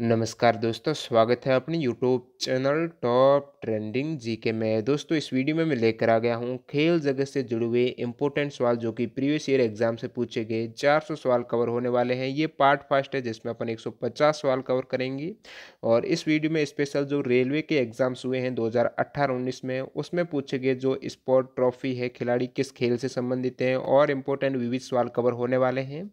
नमस्कार दोस्तों स्वागत है अपने YouTube channel Top Trending G K में दोस्तों इस वीडियो में मैं लेकर आ गया हूँ खेल जगत से जुड़े हुए इंपॉर्टेंट सवाल जो कि प्रीवियस ईयर एग्जाम से पूछे गए 400 सवाल कवर होने वाले हैं ये पार्ट फास्ट है जिसमें अपन 150 सवाल कवर करेंगे और इस वीडियो में स्पेशल जो रेलवे के एग्जाम्स हुए हैं दो हज़ार में उसमें पूछे गए जो स्पोर्ट ट्रॉफी है खिलाड़ी किस खेल से संबंधित हैं और इम्पोर्टेंट विविध सवाल कवर होने वाले हैं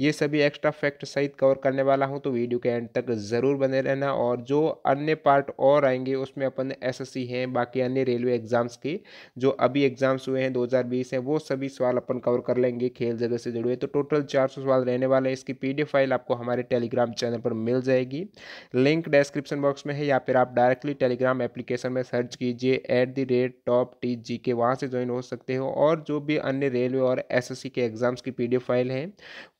ये सभी एक्स्ट्रा फैक्ट सहित कवर करने वाला हूँ तो वीडियो के एंड तक ज़रूर बने रहना और जो अन्य पार्ट और आएंगे उसमें अपन एसएससी हैं बाकी अन्य रेलवे एग्ज़ाम्स के जो अभी एग्ज़ाम्स हुए हैं 2020 हैं वो सभी सवाल अपन कवर कर लेंगे खेल जगत से जुड़े तो टोटल सौ सवाल रहने वाले हैं इसकी एफ फाइल आपको हमारे टेलीग्राम चैनल पर मिल जाएगी लिंक डिस्क्रिप्शन बॉक्स में है या फिर आप डायरेक्टली टेलीग्राम एप्लीकेशन में सर्च कीजिए at the rate top T G K वहाँ से ज्वाइन हो सकते हो और जो भी अन्य रेलवे और एसएससी के एग्ज़ाम्स की पीडीएफ फाइल है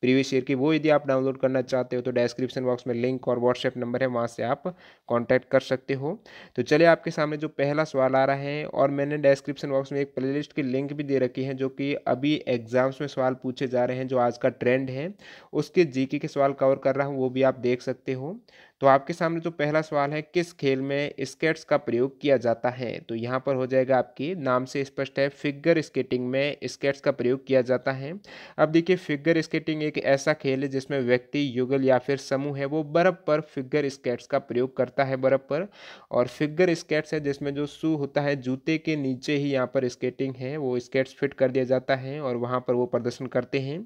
प्रीवियस ईयर की वो यदि आप डाउनलोड करना चाहते हो तो डिस्क्रिप्शन बॉक्स में लिंक और व्हाट्सएप व्हाट्सएप नंबर है वहाँ से आप कॉन्टैक्ट कर सकते हो तो चलिए आपके सामने जो पहला सवाल आ रहा है और मैंने डिस्क्रिप्शन बॉक्स में एक लिस्ट की लिंक भी दे रखी है जो कि अभी एग्जाम्स में सवाल पूछे जा रहे हैं जो आज का ट्रेंड है उसके जीके के सवाल कवर कर रहा हूँ वो भी आप देख सकते हो तो आपके सामने जो पहला सवाल है किस खेल में स्केट्स का प्रयोग किया जाता है तो यहाँ पर हो जाएगा आपकी नाम से स्पष्ट है फिगर स्केटिंग में स्केट्स का प्रयोग किया जाता है अब देखिए फिगर स्केटिंग एक ऐसा खेल है जिसमें व्यक्ति युगल या फिर समूह है वो बर्फ़ पर फिगर स्केट्स का प्रयोग करता है बर्फ़ पर और फिगर स्केट्स है जिसमें जो शू होता है जूते के नीचे ही यहाँ पर स्केटिंग है वो स्केट्स फिट कर दिया जाता है और वहाँ पर वो प्रदर्शन करते हैं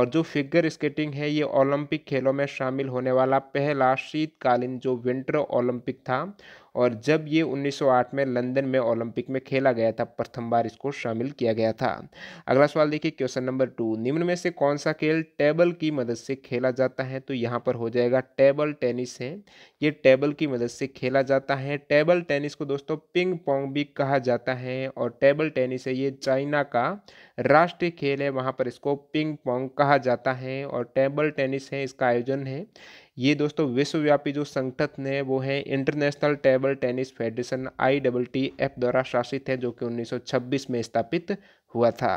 और जो फिगर स्केटिंग है ये ओलंपिक खेलों में शामिल होने वाला पहला शीत शीतकालीन जो विंटर ओलंपिक था और जब ये 1908 में लंदन में ओलंपिक में खेला गया था प्रथम बार इसको शामिल किया गया था अगला सवाल देखिए क्वेश्चन नंबर टू निम्न में से कौन सा खेल टेबल की मदद से खेला जाता है तो यहाँ पर हो जाएगा टेबल टेनिस है ये टेबल की मदद से खेला जाता है टेबल टेनिस को दोस्तों पिंग पोंग भी कहा जाता है और टेबल टेनिस है ये चाइना का राष्ट्रीय खेल है वहाँ पर इसको पिंग पोंग कहा जाता है और टेबल टेनिस है इसका आयोजन है ये दोस्तों विश्वव्यापी जो संगठन है वो है International Table Tennis Federation I double T F द्वारा शासित है जो कि 1926 में स्थापित हुआ था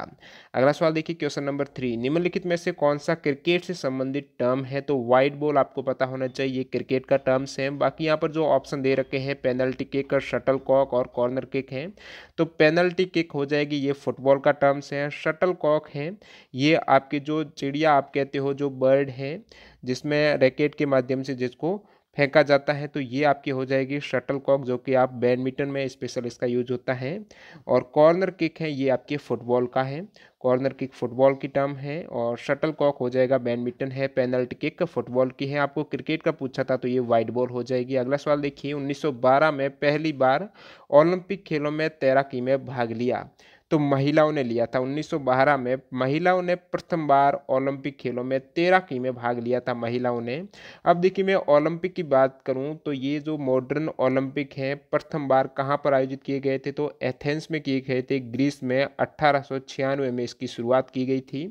अगला सवाल देखिए क्वेश्चन नंबर थ्री निम्नलिखित में से कौन सा क्रिकेट से संबंधित टर्म है तो वाइट बॉल आपको पता होना चाहिए क्रिकेट का टर्म्स है बाकी यहाँ पर जो ऑप्शन दे रखे हैं पेनल्टी किक शटल कॉक और कॉर्नर किक हैं तो पेनल्टी किक हो जाएगी ये फुटबॉल का टर्म्स है शटल कॉक है ये आपके जो चिड़िया आप कहते हो जो बर्ड है जिसमें रैकेट के माध्यम से जिसको फेंका जाता है तो ये आपकी हो जाएगी शटल कॉक जो कि आप बैडमिंटन में स्पेशल इसका यूज होता है और कॉर्नर किक है ये आपके फुटबॉल का है कॉर्नर किक फुटबॉल की टर्म है और शटल कॉक हो जाएगा बैडमिंटन है पेनल्टी किक फुटबॉल की है आपको क्रिकेट का पूछा था तो ये वाइट बॉल हो जाएगी अगला सवाल देखिए 1912 में पहली बार ओलंपिक खेलों में तैराकी में भाग लिया तो महिलाओं ने लिया था 1912 में महिलाओं ने प्रथम बार ओलंपिक खेलों में तैराकी में भाग लिया था महिलाओं ने अब देखिए मैं ओलंपिक की बात करूं तो ये जो मॉडर्न ओलंपिक हैं प्रथम बार कहां पर आयोजित किए गए थे तो एथेंस में किए गए थे ग्रीस में अट्ठारह में इसकी शुरुआत की गई थी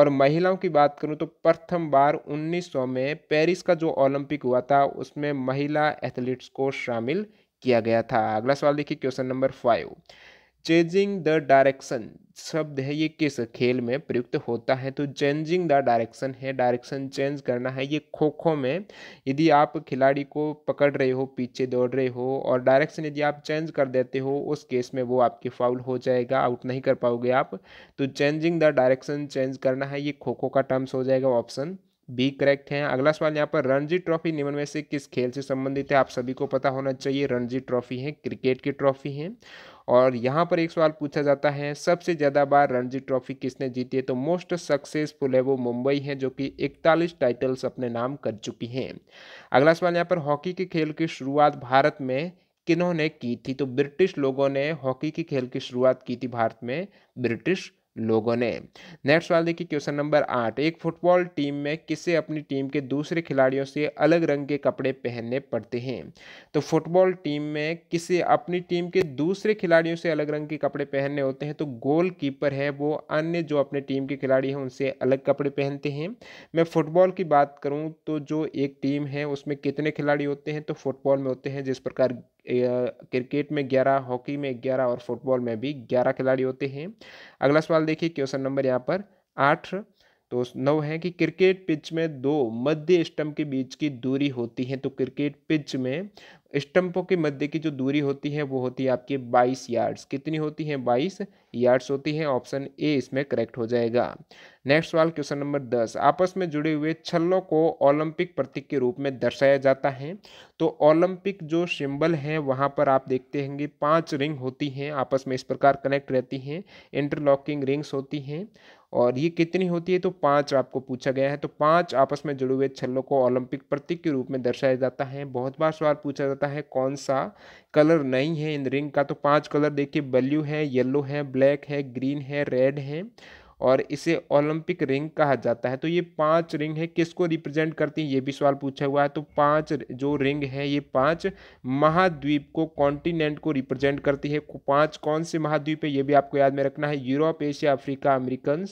और महिलाओं की बात करूं तो प्रथम बार 1900 में पेरिस का जो ओलंपिक हुआ था उसमें महिला एथलीट्स को शामिल किया गया था अगला सवाल देखिए question number five changing the direction शब्द है ये किस खेल में प्रयुक्त होता है तो चेंजिंग द डायरेक्शन है डायरेक्शन चेंज करना है ये खो खो में यदि आप खिलाड़ी को पकड़ रहे हो पीछे दौड़ रहे हो और डायरेक्शन यदि आप चेंज कर देते हो उस केस में वो आपके फाउल हो जाएगा आउट नहीं कर पाओगे आप तो चेंजिंग द डायरेक्शन चेंज करना है ये खो खो का टर्म्स हो जाएगा ऑप्शन बी करेक्ट है अगला सवाल यहाँ पर रणजी ट्रॉफी निम्न में से किस खेल से संबंधित है आप सभी को पता होना चाहिए रणजी ट्रॉफी है क्रिकेट की ट्रॉफी है और यहाँ पर एक सवाल पूछा जाता है सबसे ज़्यादा बार रणजी ट्रॉफी किसने जीती है तो मोस्ट सक्सेसफुल है वो मुंबई है जो कि इकतालीस टाइटल्स अपने नाम कर चुकी हैं अगला सवाल यहाँ पर हॉकी के खेल की शुरुआत भारत में किन्होंने की थी तो ब्रिटिश लोगों ने हॉकी के खेल की शुरुआत की थी भारत में ब्रिटिश लोगों ने नेक्स्ट सवाल देखिए क्वेश्चन नंबर आठ एक फुटबॉल टीम में किसे अपनी टीम के दूसरे खिलाड़ियों से अलग रंग के कपड़े पहनने पड़ते हैं तो फुटबॉल टीम में किसे अपनी टीम के दूसरे खिलाड़ियों से अलग रंग के कपड़े पहनने होते हैं तो गोल कीपर है वो अन्य जो अपने टीम के खिलाड़ी हैं उनसे अलग कपड़े पहनते हैं मैं फुटबॉल की बात करूँ तो जो एक टीम है उसमें कितने खिलाड़ी होते हैं तो फुटबॉल में होते हैं जिस प्रकार क्रिकेट में ग्यारह हॉकी में ग्यारह और फुटबॉल में भी ग्यारह खिलाड़ी होते हैं अगला सवाल देखिए क्वेश्चन नंबर यहाँ पर आठ तो नौ है कि क्रिकेट पिच में दो मध्य स्टम्प के बीच की दूरी होती है तो क्रिकेट पिच में स्टंपों के मध्य की जो दूरी होती है वो होती है आपकी 22 यार्ड्स कितनी होती है 22 यार्ड्स होती है ऑप्शन ए इसमें करेक्ट हो जाएगा नेक्स्ट सवाल क्वेश्चन नंबर दस आपस में जुड़े हुए छल्लों को ओलंपिक प्रतीक के रूप में दर्शाया जाता है तो ओलंपिक जो सिंबल है वहाँ पर आप देखते होंगे पांच रिंग होती हैं आपस में इस प्रकार कनेक्ट रहती हैं इंटरलॉकिंग रिंग्स होती हैं और ये कितनी होती है तो पांच आपको पूछा गया है तो पांच आपस में जुड़े हुए छल्लों को ओलंपिक प्रतीक के रूप में दर्शाया जाता है बहुत बार सवाल पूछा जाता है पता है कौन सा कलर नहीं है इन रिंग का तो पांच कलर देखिए ब्लू है येलो है ब्लैक है ग्रीन है रेड है और इसे ओलंपिक रिंग कहा जाता है तो ये पांच रिंग है किसको रिप्रेजेंट करती है ये भी सवाल पूछा हुआ है तो पांच जो रिंग है ये पांच महाद्वीप को कॉन्टिनेंट को रिप्रेजेंट करती है पांच कौन से महाद्वीप है ये भी आपको याद में रखना है यूरोप एशिया अफ्रीका अमेरिकन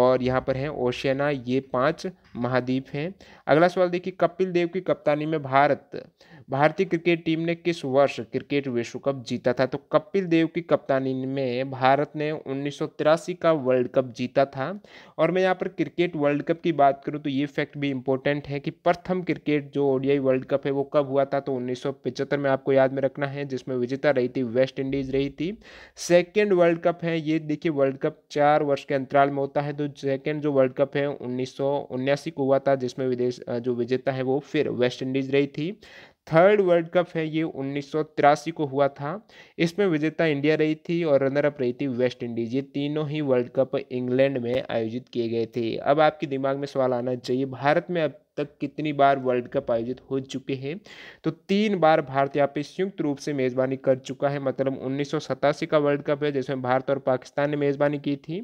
और यहाँ पर हैं ओशियाना ये पांच महाद्वीप हैं अगला सवाल देखिए कपिल देव की कप्तानी में भारत भारतीय क्रिकेट टीम ने किस वर्ष क्रिकेट विश्व कप जीता था तो कपिल देव की कप्तानी में भारत ने उन्नीस का वर्ल्ड कप जीता था और मैं यहाँ पर क्रिकेट वर्ल्ड कप की बात करूँ तो ये फैक्ट भी इम्पोर्टेंट है कि प्रथम क्रिकेट जो ओडियाई वर्ल्ड कप है वो कब हुआ था तो उन्नीस में आपको याद में रखना है जिसमें विजेता रही थी वेस्ट इंडीज रही थी सेकेंड वर्ल्ड कप है ये देखिए वर्ल्ड कप चार वर्ष के अंतराल में होता है तो सेकेंड जो वर्ल्ड कप है उन्नीस को हुआ था जिसमें विदेश जो विजेता है वो फिर वेस्ट इंडीज रही थी थर्ड वर्ल्ड कप है ये उन्नीस को हुआ था इसमें विजेता इंडिया रही थी और रनर अप रही थी वेस्ट इंडीज ये तीनों ही वर्ल्ड कप इंग्लैंड में आयोजित किए गए थे अब आपके दिमाग में सवाल आना चाहिए भारत में अब तक कितनी बार वर्ल्ड कप आयोजित हो चुके हैं तो तीन बार भारत यहाँ पे संयुक्त रूप से मेज़बानी कर चुका है मतलब उन्नीस का वर्ल्ड कप है जिसमें भारत और पाकिस्तान ने मेज़बानी की थी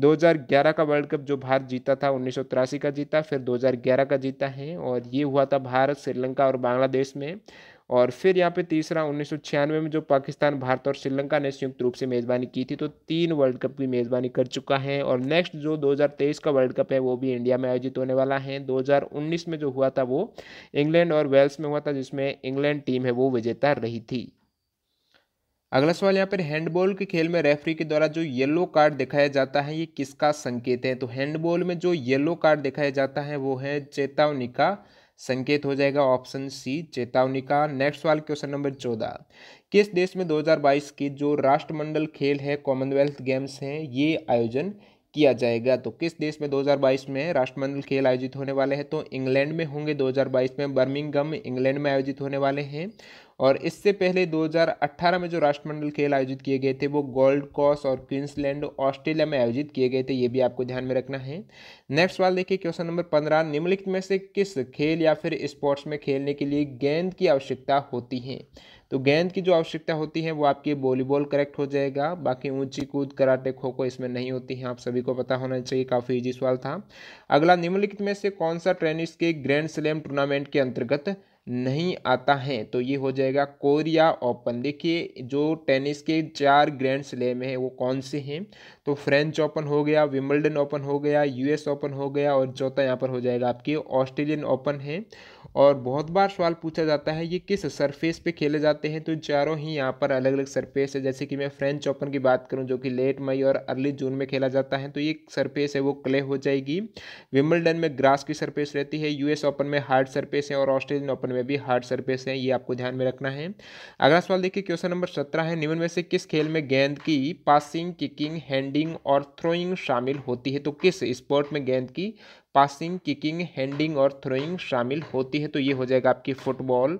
2011 का वर्ल्ड कप जो भारत जीता था उन्नीस का जीता फिर 2011 का जीता है और ये हुआ था भारत श्रीलंका और बांग्लादेश में और फिर यहाँ पे तीसरा उन्नीस में जो पाकिस्तान भारत और श्रीलंका ने संयुक्त रूप से मेज़बानी की थी तो तीन वर्ल्ड कप की मेज़बानी कर चुका है और नेक्स्ट जो 2023 का वर्ल्ड कप है वो भी इंडिया में आयोजित होने वाला है 2019 में जो हुआ था वो इंग्लैंड और वेल्स में हुआ था जिसमें इंग्लैंड टीम है वो विजेता रही थी अगला सवाल यहाँ पर हैंडबॉल के खेल में रेफरी के द्वारा जो येलो कार्ड दिखाया जाता है ये किसका संकेत है तो हैंडबॉल में जो येलो कार्ड दिखाया जाता है वो है चेतावनी का संकेत हो जाएगा ऑप्शन सी चेतावनी का नेक्स्ट सवाल क्वेश्चन नंबर चौदह किस देश में 2022 की जो राष्ट्रमंडल खेल है कॉमनवेल्थ गेम्स हैं ये आयोजन किया जाएगा तो किस देश में 2022 में राष्ट्रमंडल खेल आयोजित होने वाले हैं तो इंग्लैंड में होंगे 2022 में बर्मिंगम इंग्लैंड में आयोजित होने वाले हैं और इससे पहले 2018 में जो राष्ट्रमंडल खेल आयोजित किए गए थे वो गोल्ड कॉस और क्वींसलैंड ऑस्ट्रेलिया में आयोजित किए गए थे ये भी आपको ध्यान में रखना है नेक्स्ट सवाल देखिए क्वेश्चन नंबर पंद्रह निम्नलिखित में से किस खेल या फिर स्पोर्ट्स में खेलने के लिए गेंद की आवश्यकता होती है तो गेंद की जो आवश्यकता होती है वो आपकी वॉलीबॉल करेक्ट हो जाएगा बाकी ऊंची कूद कराटे खो खो इसमें नहीं होती है आप सभी को पता होना चाहिए काफ़ी ईजी सवाल था अगला निम्नलिखित में से कौन सा टेनिस के ग्रैंड स्लैम टूर्नामेंट के अंतर्गत नहीं आता है तो ये हो जाएगा कोरिया ओपन देखिए जो टेनिस के चार ग्रैंड स्लैम हैं वो कौन से हैं तो फ्रेंच ओपन हो गया विम्बल्डन ओपन हो गया यूएस ओपन हो गया और चौथा यहाँ पर हो जाएगा आपके ऑस्ट्रेलियन ओपन है और बहुत बार सवाल पूछा जाता है ये किस सरफेस पे खेले जाते हैं तो चारों ही यहाँ पर अलग अलग सरफेस है जैसे कि मैं फ्रेंच ओपन की बात करूँ जो कि लेट मई और अर्ली जून में खेला जाता है तो ये सरफेस है वो क्ले हो जाएगी विम्बलडन में ग्रास की सरफेस रहती है यूएस ओपन में हार्ड सरफेस है और ऑस्ट्रेलियन ओपन में भी हार्ड सरफेस है ये आपको ध्यान में रखना है अगला सवाल देखिए क्वेश्चन नंबर सत्रह है निम्न में से किस खेल में गेंद की पासिंग किकिंग हैंडिंग और थ्रोइंग शामिल होती है तो किस स्पोर्ट में गेंद की पासिंग किकिंग हैंडिंग और थ्रोइंग शामिल होती है तो ये हो जाएगा आपकी फुटबॉल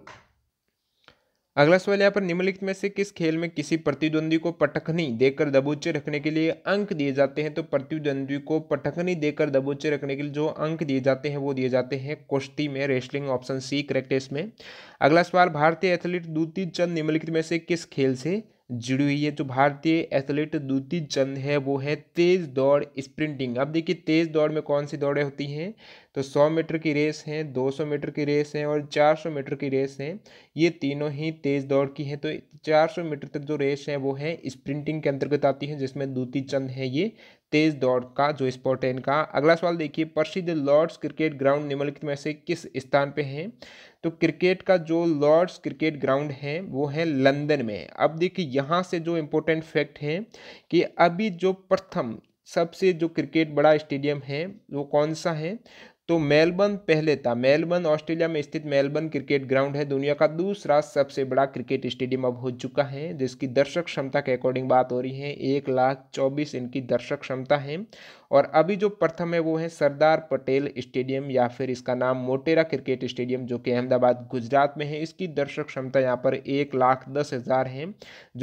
अगला सवाल यहाँ पर निम्नलिखित में से किस खेल में किसी प्रतिद्वंदी को पटखनी देकर दबोचे रखने के लिए अंक दिए जाते हैं तो प्रतिद्वंदी को पटखनी देकर दबोचे रखने के लिए जो अंक दिए जाते हैं वो दिए जाते हैं कुश्ती में रेसलिंग ऑप्शन सी करेक्ट है इसमें अगला सवाल भारतीय एथलीट दूती चंद निम्नलिखित में से किस खेल से जुड़ी हुई है जो तो भारतीय एथलीट दूती चंद है वो है तेज़ दौड़ स्प्रिंटिंग अब देखिए तेज़ दौड़ में कौन सी दौड़ें होती हैं तो सौ मीटर की रेस हैं दो सौ मीटर की रेस हैं और चार सौ मीटर की रेस हैं ये तीनों ही तेज़ दौड़ की हैं तो चार सौ मीटर तक जो रेस है वो है स्प्रिंटिंग के अंतर्गत आती है जिसमें दूती चंद है ये तेज़ दौड़ का जो स्पॉट है इनका अगला सवाल देखिए प्रसिद्ध लॉर्ड्स क्रिकेट ग्राउंड निम्नलिखित में से किस स्थान पर है तो क्रिकेट का जो लॉर्ड्स क्रिकेट ग्राउंड है वो है लंदन में अब देखिए यहाँ से जो इम्पोर्टेंट फैक्ट है कि अभी जो प्रथम सबसे जो क्रिकेट बड़ा स्टेडियम है वो कौन सा है तो मेलबर्न पहले था मेलबर्न ऑस्ट्रेलिया में स्थित मेलबर्न क्रिकेट ग्राउंड है दुनिया का दूसरा सबसे बड़ा क्रिकेट स्टेडियम अब हो चुका है जिसकी दर्शक क्षमता के अकॉर्डिंग बात हो रही है एक लाख चौबीस इनकी दर्शक क्षमता है और अभी जो प्रथम है वो है सरदार पटेल स्टेडियम या फिर इसका नाम मोटेरा क्रिकेट स्टेडियम जो कि अहमदाबाद गुजरात में है इसकी दर्शक क्षमता यहाँ पर एक लाख दस हज़ार है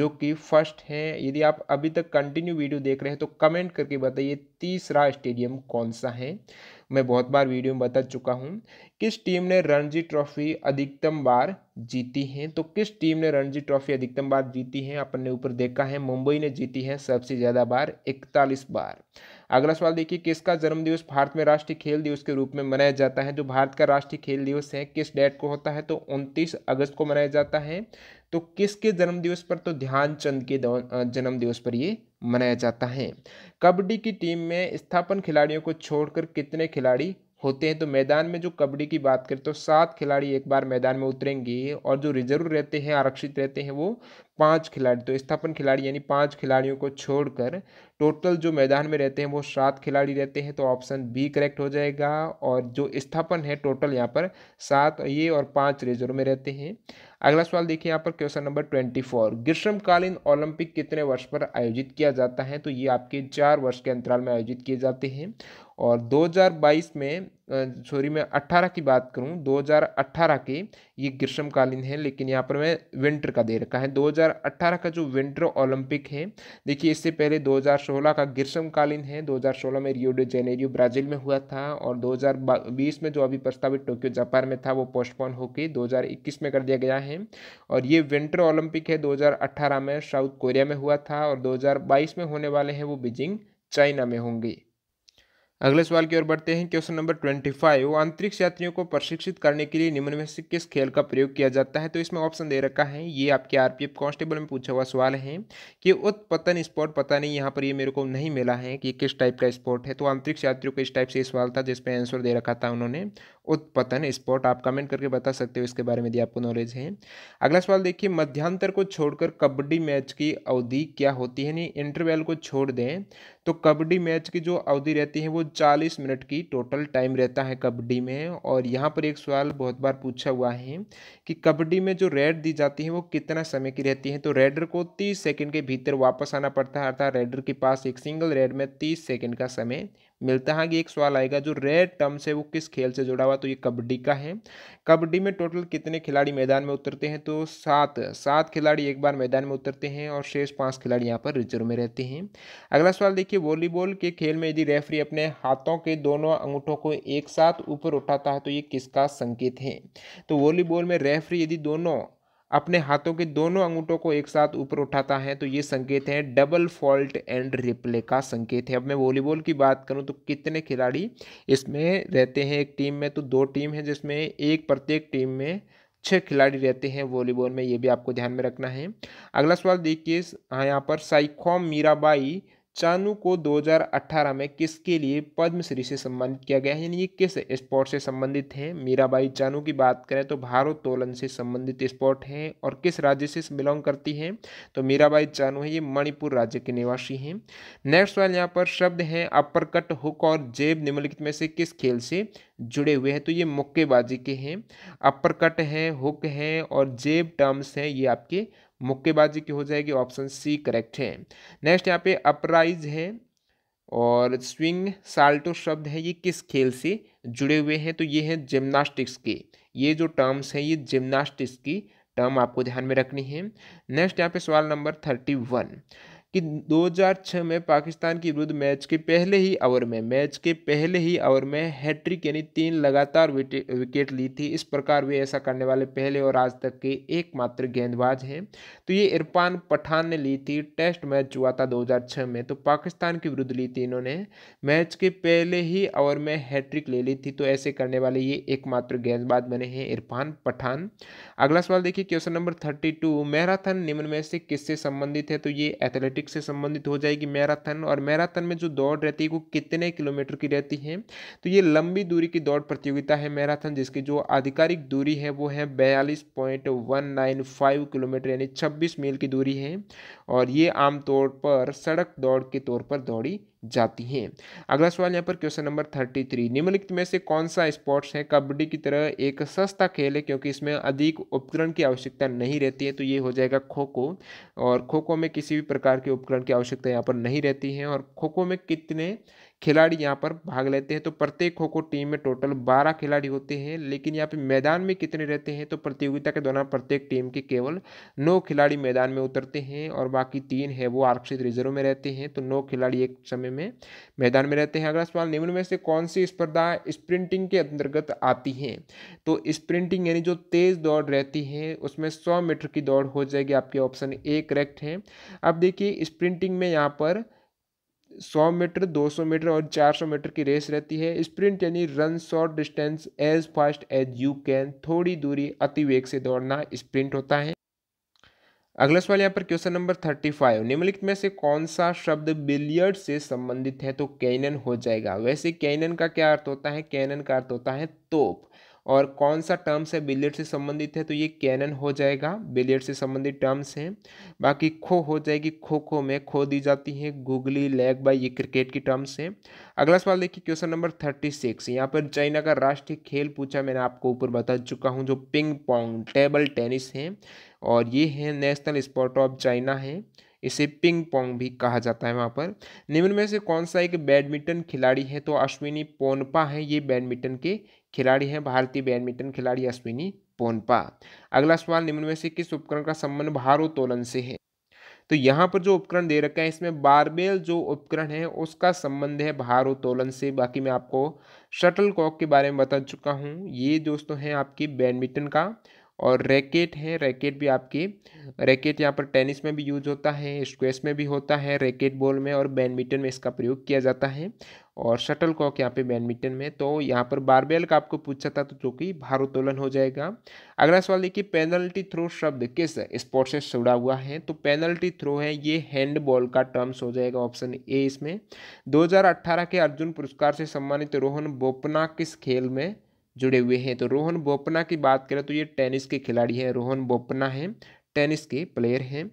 जो कि फर्स्ट है यदि आप अभी तक कंटिन्यू वीडियो देख रहे हैं तो कमेंट करके बताइए तीसरा स्टेडियम कौन सा है मैं बहुत बार वीडियो में बता चुका हूँ किस टीम ने रणजी ट्रॉफी अधिकतम बार जीती है तो किस टीम ने रणजी ट्रॉफी अधिकतम बार जीती है अपन ने ऊपर देखा है मुंबई ने जीती है सबसे ज़्यादा बार इकतालीस बार अगला सवाल देखिए किसका जन्म दिवस भारत में राष्ट्रीय खेल दिवस के रूप में मनाया जाता है जो भारत का राष्ट्रीय खेल दिवस है किस डेट को होता है तो उनतीस अगस्त को मनाया जाता है तो किसके जन्म दिवस पर तो ध्यानचंद के जन्म दिवस पर ये मनाया जाता है कबड्डी की टीम में स्थापन खिलाड़ियों को छोड़कर कितने खिलाड़ी होते हैं तो मैदान में जो कबड्डी की बात करें तो सात खिलाड़ी एक बार मैदान में उतरेंगे और जो रिजर्व रहते हैं आरक्षित रहते हैं वो पाँच खिलाड़ी तो स्थापन खिलाड़ी यानी पाँच खिलाड़ियों को छोड़कर टोटल जो मैदान में रहते हैं वो सात खिलाड़ी रहते हैं तो ऑप्शन बी करेक्ट हो जाएगा और जो स्थापन है टोटल यहाँ पर सात ये और पाँच रेजर में रहते हैं अगला सवाल देखिए यहाँ पर क्वेश्चन नंबर ट्वेंटी फोर ग्रीष्मकालीन ओलंपिक कितने वर्ष पर आयोजित किया जाता है तो ये आपके चार वर्ष के अंतराल में आयोजित किए जाते हैं और दो में सॉरी मैं 18 की बात करूं 2018 के ये ग्रीष्मकालीन है लेकिन यहाँ पर मैं विंटर का दे रखा है 2018 का जो विंटर ओलंपिक है देखिए इससे पहले 2016 का ग्रीष्मकालीन है 2016 में रियो डे जेनेरियो ब्राज़ील में हुआ था और 2020 में जो अभी प्रस्तावित टोक्यो जापान में था वो पोस्टपोन होकर इक्कीस में कर दिया गया है और ये विंटर ओलंपिक है अट्ठारह में साउथ कोरिया में हुआ था और बाईस में होने वाले हैं वो बीजिंग चाइना में होंगे अगले सवाल की ओर बढ़ते हैं क्वेश्चन नंबर ट्वेंटी फाइव अंतरिक्ष यात्रियों को प्रशिक्षित करने के लिए निम्न में से किस खेल का प्रयोग किया जाता है तो इसमें ऑप्शन दे रखा है ये आपके आरपीएफ कांस्टेबल में पूछा हुआ सवाल है कि उत्पतन स्पोर्ट पता नहीं यहाँ पर ये मेरे को नहीं मिला है कि किस टाइप का स्पोर्ट है तो अंतरिक्ष यात्रियों को इस टाइप से सवाल था जिसमें आंसर दे रखा था उन्होंने उत्पतन स्पोर्ट आप कमेंट करके बता सकते हो इसके बारे में यदि आपको नॉलेज है अगला सवाल देखिए मध्यांतर को छोड़कर कबड्डी मैच की अवधि क्या होती है यानी इंटरवेल को छोड़ दें तो कबड्डी मैच की जो अवधि रहती है वो चालीस मिनट की टोटल टाइम रहता है कबड्डी में और यहाँ पर एक सवाल बहुत बार पूछा हुआ है कि कबड्डी में जो रेड दी जाती है वो कितना समय की रहती है तो रेडर को तीस सेकेंड के भीतर वापस आना पड़ता है अर्थात रेडर के पास एक सिंगल रेड में तीस सेकेंड का समय मिलता है कि एक सवाल आएगा जो रेड टर्म्स है वो किस खेल से जुड़ा हुआ तो ये कबड्डी का है कबड्डी में टोटल कितने खिलाड़ी मैदान में उतरते हैं तो सात सात खिलाड़ी एक बार मैदान में उतरते हैं और शेष पाँच खिलाड़ी यहाँ पर रिजर्व में रहते हैं अगला सवाल देखिए वॉलीबॉल के खेल में यदि रेफरी अपने हाथों के दोनों अंगूठों को एक साथ ऊपर उठाता है तो ये किसका संकेत है तो वॉलीबॉल में रेफरी यदि दोनों अपने हाथों के दोनों अंगूठों को एक साथ ऊपर उठाता है तो ये संकेत है डबल फॉल्ट एंड रिप्ले का संकेत है अब मैं वॉलीबॉल की बात करूं तो कितने खिलाड़ी इसमें रहते हैं एक टीम में तो दो टीम है जिसमें एक प्रत्येक टीम में छः खिलाड़ी रहते हैं वॉलीबॉल में ये भी आपको ध्यान में रखना है अगला सवाल देखिए यहाँ पर साइकॉम मीराबाई चानू को 2018 में किसके लिए पद्मश्री से सम्मानित किया गया है यानी ये किस स्पोर्ट से संबंधित है मीराबाई चानू की बात करें तो भारोत्तोलन से संबंधित स्पोर्ट है और किस राज्य से बिलोंग करती हैं तो मीराबाई चानू है ये मणिपुर राज्य के निवासी हैं नेक्स्ट वाले यहाँ पर शब्द हैं अपर कट हुक और जेब निम्नलिखित में से किस खेल से जुड़े हुए हैं तो ये मुक्केबाजी के हैं अपर कट हैं हुक हैं और जेब टर्म्स हैं ये आपके मुक्केबाजी की हो जाएगी ऑप्शन सी करेक्ट है नेक्स्ट यहाँ पे अपराइज है और स्विंग साल्टो शब्द है ये किस खेल से जुड़े हुए हैं तो ये हैं जिम्नास्टिक्स के ये जो टर्म्स हैं ये जिम्नास्टिक्स की टर्म आपको ध्यान में रखनी है नेक्स्ट यहाँ पे सवाल नंबर थर्टी वन कि 2006 में पाकिस्तान के विरुद्ध मैच के पहले ही ओवर में मैच के पहले ही ओवर में हैट्रिक यानी तीन लगातार विकेट ली थी इस प्रकार वे ऐसा करने वाले पहले और आज तक के एकमात्र गेंदबाज हैं तो ये इरफान पठान ने ली थी टेस्ट मैच हुआ था 2006 में तो पाकिस्तान के विरुद्ध ली थी इन्होंने मैच के पहले ही ओवर में हैट्रिक ले ली थी तो ऐसे करने वाले ये एकमात्र गेंदबाज बने हैं इरफान पठान अगला सवाल देखिए question number thirty two marathon निम्न में से किससे संबंधित है तो ये एथलेटिक ओलंपिक से संबंधित हो जाएगी मैराथन और मैराथन में जो दौड़ रहती है वो कितने किलोमीटर की रहती है तो ये लंबी दूरी की दौड़ प्रतियोगिता है मैराथन जिसकी जो आधिकारिक दूरी है वो है बयालीस किलोमीटर यानी छब्बीस मील की दूरी है और ये आमतौर पर सड़क दौड़ के तौर पर दौड़ी जाती हैं अगला सवाल यहाँ पर क्वेश्चन नंबर थर्टी थ्री निम्नलिखित में से कौन सा स्पोर्ट्स है कबड्डी की तरह एक सस्ता खेल है क्योंकि इसमें अधिक उपकरण की आवश्यकता नहीं रहती है तो ये हो जाएगा खो खो और खो खो में किसी भी प्रकार के उपकरण की आवश्यकता यहाँ पर नहीं रहती है और खो खो में कितने खिलाड़ी यहाँ पर भाग लेते हैं तो प्रत्येक खो खो टीम में टोटल बारह खिलाड़ी होते हैं लेकिन यहाँ पे मैदान में कितने रहते हैं तो प्रतियोगिता के दौरान प्रत्येक टीम के केवल नौ खिलाड़ी मैदान में उतरते हैं और बाकी तीन है वो आरक्षित रिजर्व में रहते हैं तो नौ खिलाड़ी एक समय में मैदान में रहते हैं अगला सवाल निम्न में से कौन सी स्पर्धा स्प्रिंटिंग के अंतर्गत आती है तो स्प्रिंटिंग यानी जो तेज़ दौड़ रहती है उसमें सौ मीटर की दौड़ हो जाएगी आपके ऑप्शन ए करेक्ट है अब देखिए स्प्रिंटिंग में यहाँ पर सौ मीटर सौ मीटर और सौ मीटर की रेस रहती है स्प्रिंट यानी run short distance as fast as you can थोड़ी दूरी अति वेग से दौड़ना स्प्रिंट होता है अगला सवाल यहाँ पर क्वेश्चन नंबर थर्टी फाइव निम्नलिखित में से कौन सा शब्द बिलियर्ड से संबंधित है तो कैनन हो जाएगा वैसे कैनन का क्या अर्थ होता है कैनन का अर्थ होता है तोप और कौन सा टर्म्स है बिलियर्ड से संबंधित है तो ये कैनन हो जाएगा बिलियर्ड से संबंधित टर्म्स हैं बाकी खो हो जाएगी खो खो में खो दी जाती है गूगली लेग बाई ये क्रिकेट की टर्म्स हैं अगला सवाल देखिए क्वेश्चन नंबर थर्टी सिक्स यहाँ पर चाइना का राष्ट्रीय खेल पूछा मैंने आपको ऊपर बता चुका हूँ जो पिंग पोंग टेबल टेनिस है और ये है नेशनल स्पोर्ट ऑफ चाइना है इसे पिंग पोंग भी कहा जाता है वहाँ पर निम्न में से कौन सा एक बैडमिंटन खिलाड़ी है तो अश्विनी पोनपा है ये बैडमिंटन के खिलाड़ी हैं भारतीय बैडमिंटन खिलाड़ी अश्विनी पोनपा अगला सवाल निम्न में से किस उपकरण का संबंध भारोत्तोलन से है तो यहाँ पर जो उपकरण दे रखा है इसमें बारबेल जो उपकरण है उसका संबंध है भारोत्तोलन से बाकी मैं आपको शटल कॉक के बारे में बता चुका हूँ ये दोस्तों हैं आपकी बैडमिंटन का और रैकेट है रैकेट भी आपके रैकेट यहाँ पर टेनिस में भी यूज होता है स्क्वेश में भी होता है रैकेट बॉल में और बैडमिंटन में इसका प्रयोग किया जाता है और शटल कॉक यहाँ पे बैडमिंटन में तो यहाँ पर बारबेल का आपको पूछा था तो जो कि भारोत्तोलन हो जाएगा अगला सवाल देखिए पेनल्टी थ्रो शब्द किस स्पोर्ट से जुड़ा हुआ है तो पेनल्टी थ्रो है ये हैंडबॉल का टर्म्स हो जाएगा ऑप्शन ए इसमें 2018 के अर्जुन पुरस्कार से सम्मानित रोहन बोपना किस खेल में जुड़े हुए हैं तो रोहन बोपना की बात करें तो ये टेनिस के खिलाड़ी हैं रोहन बोपना हैं टेनिस के प्लेयर हैं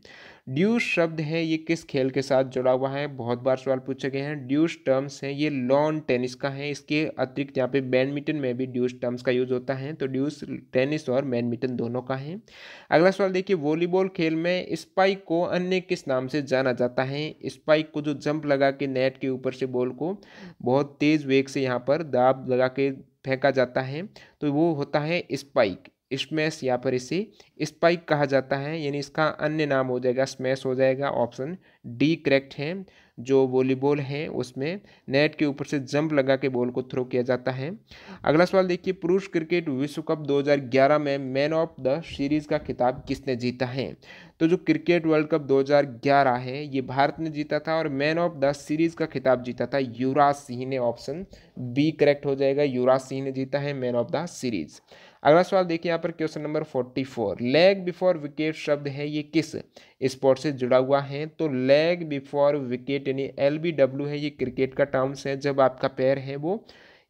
ड्यूस शब्द है ये किस खेल के साथ जुड़ा हुआ है बहुत बार सवाल पूछे गए हैं ड्यूस टर्म्स हैं ये लॉन टेनिस का है इसके अतिरिक्त यहाँ पे बैडमिंटन में भी ड्यूस टर्म्स का यूज होता है तो ड्यूस टेनिस और बैडमिंटन दोनों का है अगला सवाल देखिए वॉलीबॉल खेल में स्पाइक को अन्य किस नाम से जाना जाता है स्पाइक को जो जंप लगा के नेट के ऊपर से बॉल को बहुत तेज़ वेग से यहाँ पर दाब लगा के फेंका जाता है तो वो होता है स्पाइक स्मैश या पर इसे स्पाइक कहा जाता है यानी इसका अन्य नाम हो जाएगा स्मैश हो जाएगा ऑप्शन डी करेक्ट है जो वॉलीबॉल है उसमें नेट के ऊपर से जंप लगा के बॉल को थ्रो किया जाता है अगला सवाल देखिए पुरुष क्रिकेट विश्व कप 2011 में मैन ऑफ द सीरीज़ का खिताब किसने जीता है तो जो क्रिकेट वर्ल्ड कप 2011 है ये भारत ने जीता था और मैन ऑफ द सीरीज़ का खिताब जीता था युवराज सिंह ने ऑप्शन बी करेक्ट हो जाएगा युवराज सिंह ने जीता है मैन ऑफ द सीरीज़ अगला सवाल देखिए यहाँ पर question number forty four leg before wicket शब्द है ये किस स्पोर्ट से जुड़ा हुआ है तो लेग बिफोर विकेट यानी एल बी डब्ल्यू है ये क्रिकेट का टर्म्स है जब आपका पैर है वो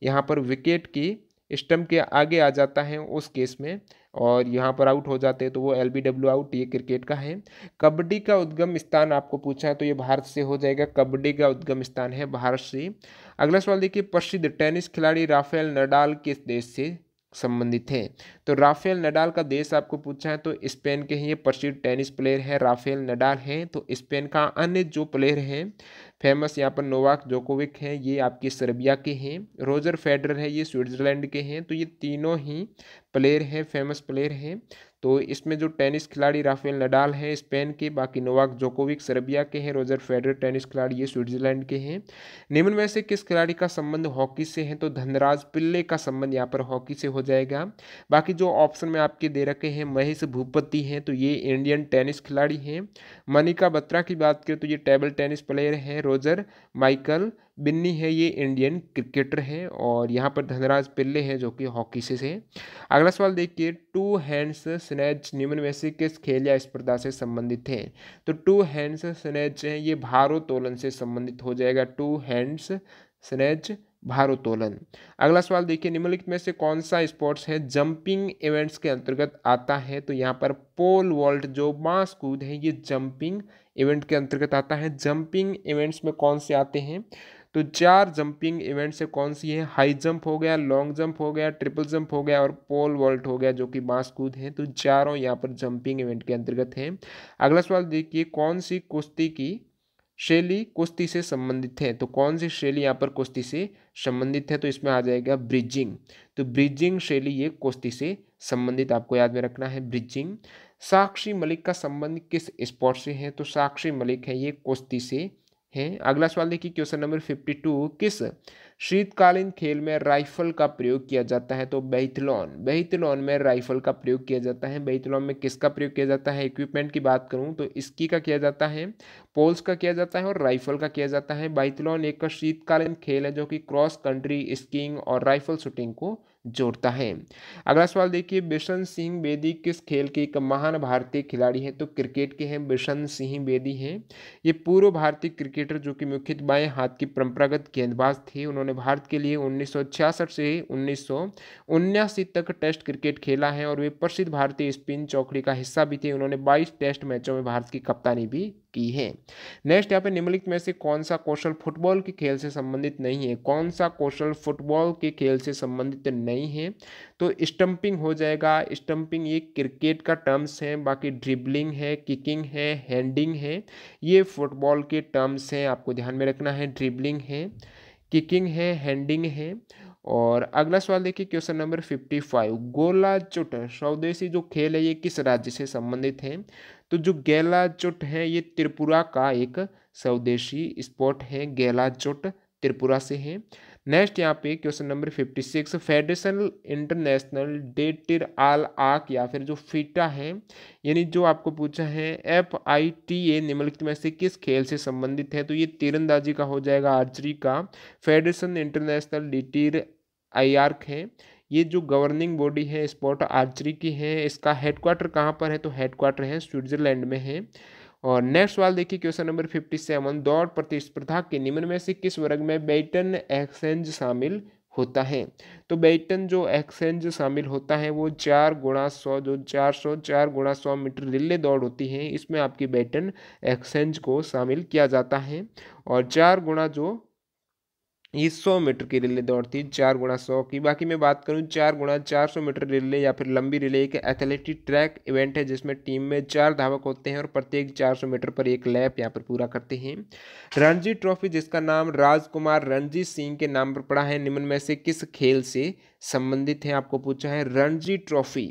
यहाँ पर विकेट की स्टम्प के आगे आ जाता है उस केस में और यहाँ पर आउट हो जाते हैं तो वो एल बी डब्ल्यू आउट ये क्रिकेट का है कबड्डी का उद्गम स्थान आपको पूछा है तो ये भारत से हो जाएगा कबड्डी का उद्गम स्थान है भारत से अगला सवाल देखिए प्रसिद्ध टेनिस खिलाड़ी राफेल नडाल किस देश से संबंधित हैं तो राफेल नडाल का देश आपको पूछा है तो स्पेन के ही ये प्रसिद्ध टेनिस प्लेयर हैं राफेल नडाल हैं तो स्पेन का अन्य जो प्लेयर हैं फेमस यहाँ पर नोवाक जोकोविक हैं ये आपके सर्बिया के हैं रोजर फेडरर है ये स्विट्जरलैंड के हैं तो ये तीनों ही प्लेयर हैं फेमस प्लेयर हैं तो इसमें जो टेनिस खिलाड़ी राफेल नडाल हैं स्पेन के बाकी नोवाक जोकोविक सर्बिया के हैं रोजर फेडर टेनिस खिलाड़ी ये स्विट्जरलैंड के हैं निम्न में से किस खिलाड़ी का संबंध हॉकी से है तो धनराज पिल्ले का संबंध यहाँ पर हॉकी से हो जाएगा बाकी जो ऑप्शन में आपके दे रखे हैं महेश भूपति हैं तो ये इंडियन टेनिस खिलाड़ी हैं मनिका बत्रा की बात करें तो ये टेबल टेनिस प्लेयर हैं रोजर माइकल बिन्नी है ये इंडियन क्रिकेटर हैं और यहाँ पर धनराज पिल्ले हैं जो कि हॉकी से हैं अगला सवाल देखिए टू हैंड्स स्नैच निम्न में से किस खेल या स्पर्धा से संबंधित है तो टू हैंड्स स्नैच हैं ये भारोत्तोलन से संबंधित हो जाएगा टू हैंड्स स्नैच भारोत्तोलन अगला सवाल देखिए निम्नलिखित में से कौन सा स्पोर्ट्स है जंपिंग इवेंट्स के अंतर्गत आता है तो यहाँ पर पोल वॉल्ट जो मास कूद है ये जंपिंग इवेंट के अंतर्गत आता है जंपिंग इवेंट्स में कौन से आते हैं तो चार जंपिंग इवेंट्स से कौन सी है हाई जंप हो गया लॉन्ग जंप हो गया ट्रिपल जंप हो गया और पोल वॉल्ट हो गया जो कि बांस कूद है तो चारों यहाँ पर जंपिंग इवेंट के अंतर्गत हैं अगला सवाल देखिए कौन सी कुश्ती की शैली कुश्ती से संबंधित है तो कौन सी शैली यहाँ पर कुश्ती से संबंधित है तो इसमें आ जाएगा ब्रिजिंग तो ब्रिजिंग शैली ये कुश्ती से संबंधित आपको याद में रखना है ब्रिजिंग साक्षी मलिक का संबंध किस स्पोर्ट से है तो साक्षी मलिक है ये कुश्ती से हैं अगला सवाल देखिए क्वेश्चन नंबर फिफ्टी टू किस शीतकालीन खेल में राइफल का प्रयोग किया जाता है तो बैथलॉन बैथलॉन में राइफल का प्रयोग किया जाता है बैथलॉन में किसका प्रयोग किया जाता है इक्विपमेंट की बात करूं तो इसकी का किया जाता है पोल्स का किया जाता है और राइफल का किया जाता है बैथलॉन एक शीतकालीन खेल है जो कि क्रॉस कंट्री स्कीइंग और राइफल शूटिंग को जोड़ता है अगला सवाल देखिए बिशन सिंह बेदी किस खेल के एक महान भारतीय खिलाड़ी हैं तो क्रिकेट के हैं बिशन सिंह बेदी हैं ये पूर्व भारतीय क्रिकेटर जो कि मुख्यतः बाएं हाथ की परंपरागत गेंदबाज थे उन्होंने भारत के लिए उन्नीस से उन्नीस तक टेस्ट क्रिकेट खेला है और वे प्रसिद्ध भारतीय स्पिन चौकड़ी का हिस्सा भी थे उन्होंने बाईस टेस्ट मैचों में भारत की कप्तानी भी की है नेक्स्ट यहाँ पे निम्नलिखित में से कौन सा कौशल फुटबॉल के खेल से संबंधित नहीं है कौन सा कौशल फुटबॉल के खेल से संबंधित नहीं है तो स्टम्पिंग हो जाएगा स्टंपिंग ये क्रिकेट का टर्म्स है बाकी ड्रिबलिंग है किकिंग है हैंडिंग है ये फुटबॉल के टर्म्स हैं आपको ध्यान में रखना है ड्रिबलिंग है किकिंग है हैंडिंग है और अगला सवाल देखिए क्वेश्चन नंबर फिफ्टी फाइव गोला चुट स्वदेशी जो खेल है ये किस राज्य से संबंधित है तो जो गैला चोट है ये त्रिपुरा का एक स्वदेशी स्पोर्ट है गैला चोट त्रिपुरा से है नेक्स्ट यहाँ पे question number fifty six federation international डेटिर आल आक या फिर जो फीटा है यानी जो आपको पूछा है एफ आई टी ए निम्नलिखित में से किस खेल से संबंधित है तो ये तीरंदाजी का हो जाएगा आर्चरी का फेडरेशन इंटरनेशनल डिटीर आई आर्क है ये जो गवर्निंग बॉडी है स्पोर्ट आर्चरी की है इसका हेडक्वार्टर कहाँ पर है तो हेडक्वार्टर है स्विट्जरलैंड में है और नेक्स्ट सवाल देखिए क्वेश्चन नंबर फिफ्टी सेवन दौड़ प्रतिस्पर्धा के निम्न में से किस वर्ग में बैटन एक्सचेंज शामिल होता है तो बैटन जो एक्सचेंज शामिल होता है वो चार गुणा सौ जो चार सौ चार गुणा सौ मीटर रिले दौड़ होती है इसमें आपकी बैटन एक्सचेंज को शामिल किया जाता है और चार गुणा जो ये सौ मीटर की रिले दौड़ती है चार गुणा सौ की बाकी मैं बात करूं चार गुणा चार सौ मीटर रिले या फिर लंबी रिले एक एथलेटिक ट्रैक इवेंट है जिसमें टीम में चार धावक होते हैं और प्रत्येक चार सौ मीटर पर एक लैप यहाँ पर पूरा करते हैं रणजी ट्रॉफी जिसका नाम राजकुमार रणजीत सिंह के नाम पर पड़ा है निम्न में से किस खेल से संबंधित है आपको पूछा है रणजी ट्रॉफी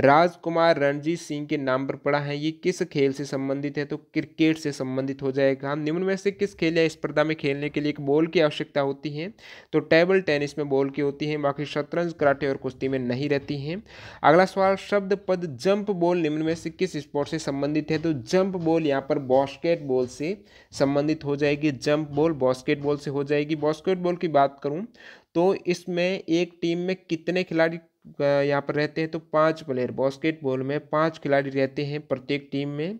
राजकुमार रणजीत सिंह के नाम पर पड़ा है ये किस खेल से संबंधित है तो क्रिकेट से संबंधित हो जाएगा निम्न में से किस खेल या स्पर्धा में खेलने के लिए एक बॉल की आवश्यकता होती है तो टेबल टेनिस में बॉल की होती है बाकी शतरंज कराटे और कुश्ती में नहीं रहती हैं अगला सवाल शब्द पद जंप बॉल निम्न में से किस स्पोर्ट से संबंधित है तो जंप बॉल यहाँ पर बॉस्केट से संबंधित हो जाएगी जंप बॉल बॉस्केट से हो जाएगी बॉस्केट की बात करूँ तो इसमें एक टीम में कितने खिलाड़ी यहाँ पर रहते हैं तो पाँच प्लेयर बास्केटबॉल में पाँच खिलाड़ी रहते हैं प्रत्येक टीम में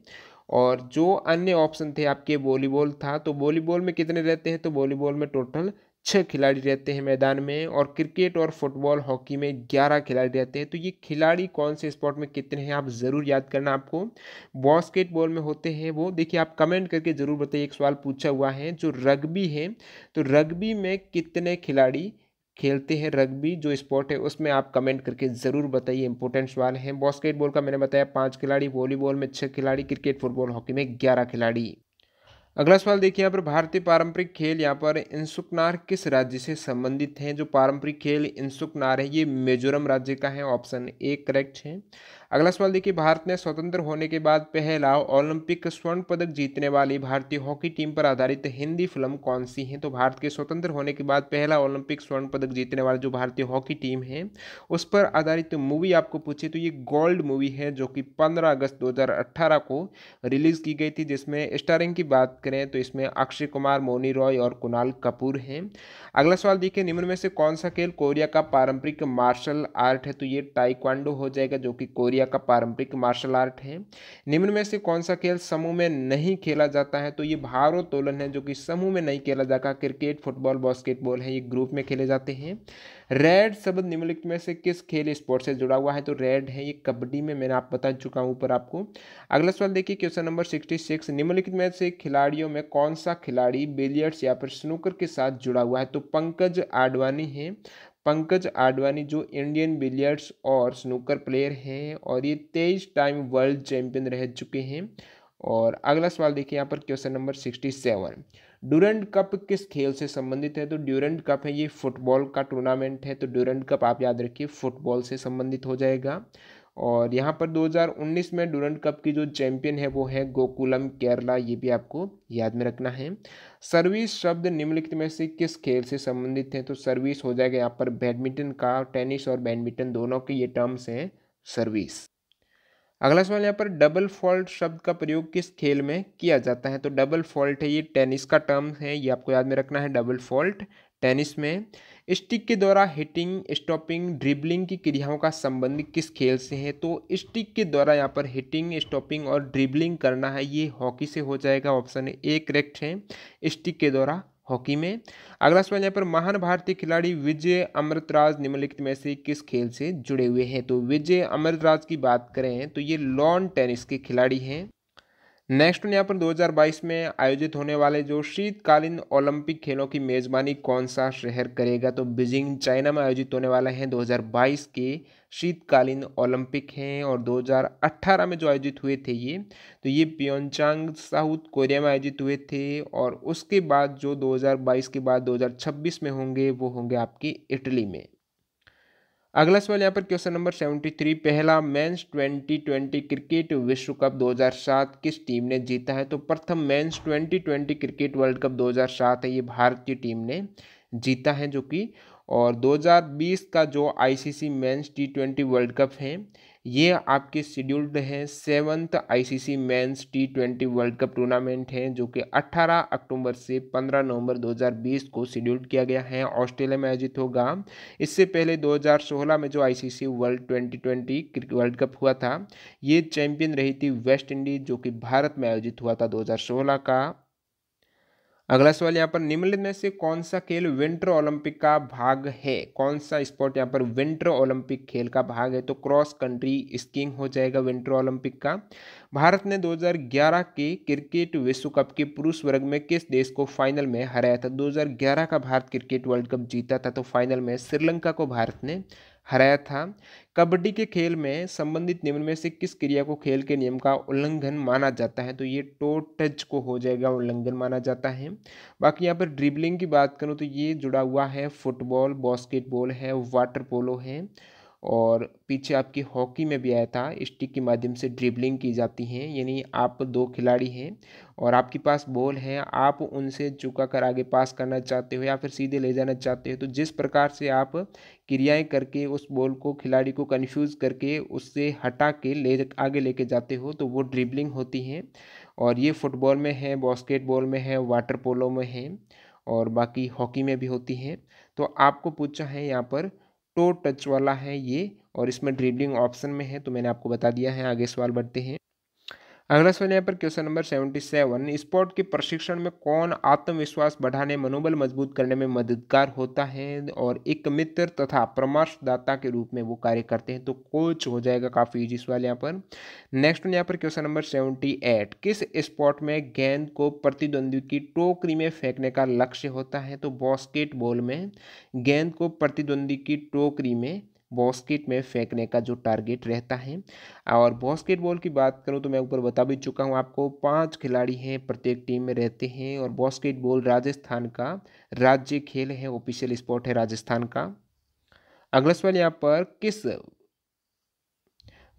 और जो अन्य ऑप्शन थे आपके वॉलीबॉल था तो वॉलीबॉल में कितने रहते हैं तो वॉलीबॉल में टोटल छः खिलाड़ी रहते हैं मैदान में और क्रिकेट और फुटबॉल हॉकी में ग्यारह खिलाड़ी रहते हैं तो ये खिलाड़ी कौन से स्पोर्ट में कितने हैं आप ज़रूर याद करना आपको बास्केटबॉल में होते हैं वो देखिए आप कमेंट करके ज़रूर बताइए एक सवाल पूछा हुआ है जो रग्बी है तो रग्बी में कितने खिलाड़ी खेलते हैं रग्बी जो स्पोर्ट है उसमें आप कमेंट करके ज़रूर बताइए इंपॉर्टेंट सवाल हैं बास्केटबॉल का मैंने बताया पाँच खिलाड़ी वॉलीबॉल में छः खिलाड़ी क्रिकेट फुटबॉल हॉकी में ग्यारह खिलाड़ी अगला सवाल देखिए यहाँ पर भारतीय पारंपरिक खेल यहाँ पर इंसुकनार किस राज्य से संबंधित हैं जो पारंपरिक खेल इंसुकनार है ये मिजोरम राज्य का है ऑप्शन ए करेक्ट है अगला सवाल देखिए भारत ने स्वतंत्र होने के बाद पहला ओलंपिक स्वर्ण पदक जीतने वाली भारतीय हॉकी टीम पर आधारित हिंदी फिल्म कौन सी है तो भारत के स्वतंत्र होने के बाद पहला ओलंपिक स्वर्ण पदक जीतने वाली जो भारतीय हॉकी टीम है उस पर आधारित मूवी आपको पूछे तो ये गोल्ड मूवी है जो कि पंद्रह अगस्त दो को रिलीज़ की गई थी जिसमें स्टारिंग की बात करें तो इसमें अक्षय कुमार मोनी रॉय और कुणाल कपूर हैं अगला सवाल देखिए निम्न में से कौन सा खेल कोरिया का पारंपरिक मार्शल आर्ट है तो ये टाइक्वांडो हो जाएगा जो कि कोरिया कोरिया का पारंपरिक मार्शल आर्ट है निम्न में से कौन सा खेल समूह में नहीं खेला जाता है तो ये भारोत्तोलन है जो कि समूह में नहीं खेला जाता क्रिकेट फुटबॉल बास्केटबॉल है ये ग्रुप में खेले जाते हैं रेड शब्द निम्नलिखित में से किस खेल स्पोर्ट से जुड़ा हुआ है तो रेड है ये कबड्डी में मैंने आप बता चुका हूँ ऊपर आपको अगला सवाल देखिए क्वेश्चन नंबर सिक्सटी सिक्स निम्नलिखित में से खिलाड़ियों में कौन सा खिलाड़ी बिलियर्ड्स या फिर स्नूकर के साथ जुड़ा हुआ है तो पंकज आडवाणी है पंकज आडवाणी जो इंडियन बिलियर्ड्स और स्नूकर प्लेयर हैं और ये तेईस टाइम वर्ल्ड चैम्पियन रह चुके हैं और अगला सवाल देखिए यहाँ पर question number sixty seven Durand Cup किस खेल से संबंधित है तो ड्यूरेंट कप है ये फुटबॉल का टूर्नामेंट है तो ड्यूरेंट कप आप याद रखिए फुटबॉल से संबंधित हो जाएगा और यहाँ पर 2019 में डूरेंट कप की जो चैंपियन है वो है गोकुलम केरला ये भी आपको याद में रखना है सर्विस शब्द निम्नलिखित में से किस खेल से संबंधित है तो सर्विस हो जाएगा यहाँ पर बैडमिंटन का टेनिस और बैडमिंटन दोनों के ये टर्म्स हैं सर्विस अगला सवाल यहाँ पर डबल फॉल्ट शब्द का प्रयोग किस खेल में किया जाता है तो डबल फॉल्ट है ये टेनिस का टर्म है ये आपको याद में रखना है डबल फॉल्ट टेनिस में स्टिक के द्वारा हिटिंग स्टॉपिंग ड्रिबलिंग की क्रियाओं का संबंध किस खेल से है तो स्टिक के द्वारा यहाँ पर हिटिंग स्टॉपिंग और ड्रिबलिंग करना है ये हॉकी से हो जाएगा ऑप्शन ए करेक्ट है स्टिक के द्वारा हॉकी में अगला सवाल यहाँ पर महान भारतीय खिलाड़ी विजय अमृतराज निम्नलिखित में से किस खेल से जुड़े हुए हैं तो विजय अमृतराज की बात करें तो ये लॉन टेनिस के खिलाड़ी हैं नेक्स्ट यहाँ पर 2022 में आयोजित होने वाले जो शीतकालीन ओलंपिक खेलों की मेज़बानी कौन सा शहर करेगा तो बीजिंग चाइना में आयोजित होने वाला हैं 2022 के शीतकालीन ओलंपिक हैं और 2018 में जो आयोजित हुए थे ये तो ये पियोनचांग साउथ कोरिया में आयोजित हुए थे और उसके बाद जो 2022 के बाद 2026 में होंगे वो होंगे आपके इटली में अगला सवाल यहाँ पर क्वेश्चन नंबर सेवेंटी थ्री पहला मेंस ट्वेंटी ट्वेंटी क्रिकेट विश्व कप 2007 किस टीम ने जीता है तो प्रथम men's twenty twenty cricket world cup 2007 है ये भारतीय टीम ने जीता है जो कि और 2020 का जो ICC men's T twenty world cup है ये आपके शेड्यूल्ड है seventh ICC men's T twenty world cup tournament है जो कि 18 अक्टूबर से 15 नवंबर 2020 को शेड्यूल्ड किया गया है ऑस्ट्रेलिया में आयोजित होगा इससे पहले 2016 में जो ICC world twenty twenty world cup हुआ था ये चैंपियन रही थी वेस्ट इंडीज जो कि भारत में आयोजित हुआ था दो का अगला सवाल यहाँ पर निम्नलिखित में से कौन सा खेल विंटर ओलंपिक का भाग है कौन सा स्पोर्ट यहाँ पर विंटर ओलंपिक खेल का भाग है तो क्रॉस कंट्री स्कीइंग हो जाएगा विंटर ओलंपिक का भारत ने 2011 के क्रिकेट विश्व कप के पुरुष वर्ग में किस देश को फाइनल में हराया था 2011 का भारत क्रिकेट वर्ल्ड कप जीता था तो फाइनल में श्रीलंका को भारत ने हराया था कबड्डी के खेल में संबंधित नियम में से किस क्रिया को खेल के नियम का उल्लंघन माना जाता है तो ये टो टच को हो जाएगा उल्लंघन माना जाता है बाकी यहाँ पर ड्रिबलिंग की बात करूँ तो ये जुड़ा हुआ है फुटबॉल बास्केटबॉल है वाटर पोलो है और पीछे आपकी हॉकी में भी आया था स्टिक के माध्यम से ड्रिबलिंग की जाती है यानी आप दो खिलाड़ी हैं और आपके पास बॉल है आप उनसे चुका कर आगे पास करना चाहते हो या फिर सीधे ले जाना चाहते हो तो जिस प्रकार से आप क्रियाएं करके उस बॉल को खिलाड़ी को कन्फ्यूज करके उससे हटा के ले आगे लेके जाते हो तो वो ड्रिबलिंग होती हैं और ये फुटबॉल में है बॉस्केटबॉल में है वाटर पोलो में है और बाकी हॉकी में भी होती हैं तो आपको पूछा है यहाँ पर टो टच वाला है ये और इसमें ड्रिबलिंग ऑप्शन में है तो मैंने आपको बता दिया है आगे सवाल बढ़ते हैं अगला सवाल यहाँ पर question number seventy seven sport के प्रशिक्षण में कौन आत्मविश्वास बढ़ाने मनोबल मजबूत करने में मददगार होता है और एक मित्र तथा परामर्शदाता के रूप में वो कार्य करते हैं तो कोच हो जाएगा काफ़ी इजी सवाल यहाँ पर नेक्स्ट यहाँ पर क्वेश्चन नंबर सेवेंटी एट किस स्पोर्ट में गेंद को प्रतिद्वंदी की टोकरी में फेंकने का लक्ष्य होता है तो बॉस्केटबॉल में गेंद को प्रतिद्वंदी की टोकरी में बॉस्केट में फेंकने का जो टारगेट रहता है और बॉस्केटबॉल की बात करूँ तो मैं ऊपर बता भी चुका हूँ आपको पांच खिलाड़ी हैं प्रत्येक टीम में रहते हैं और बॉस्केटबॉल राजस्थान का राज्य खेल है ऑफिशियल स्पोर्ट है राजस्थान का अगला सवाल यहाँ पर किस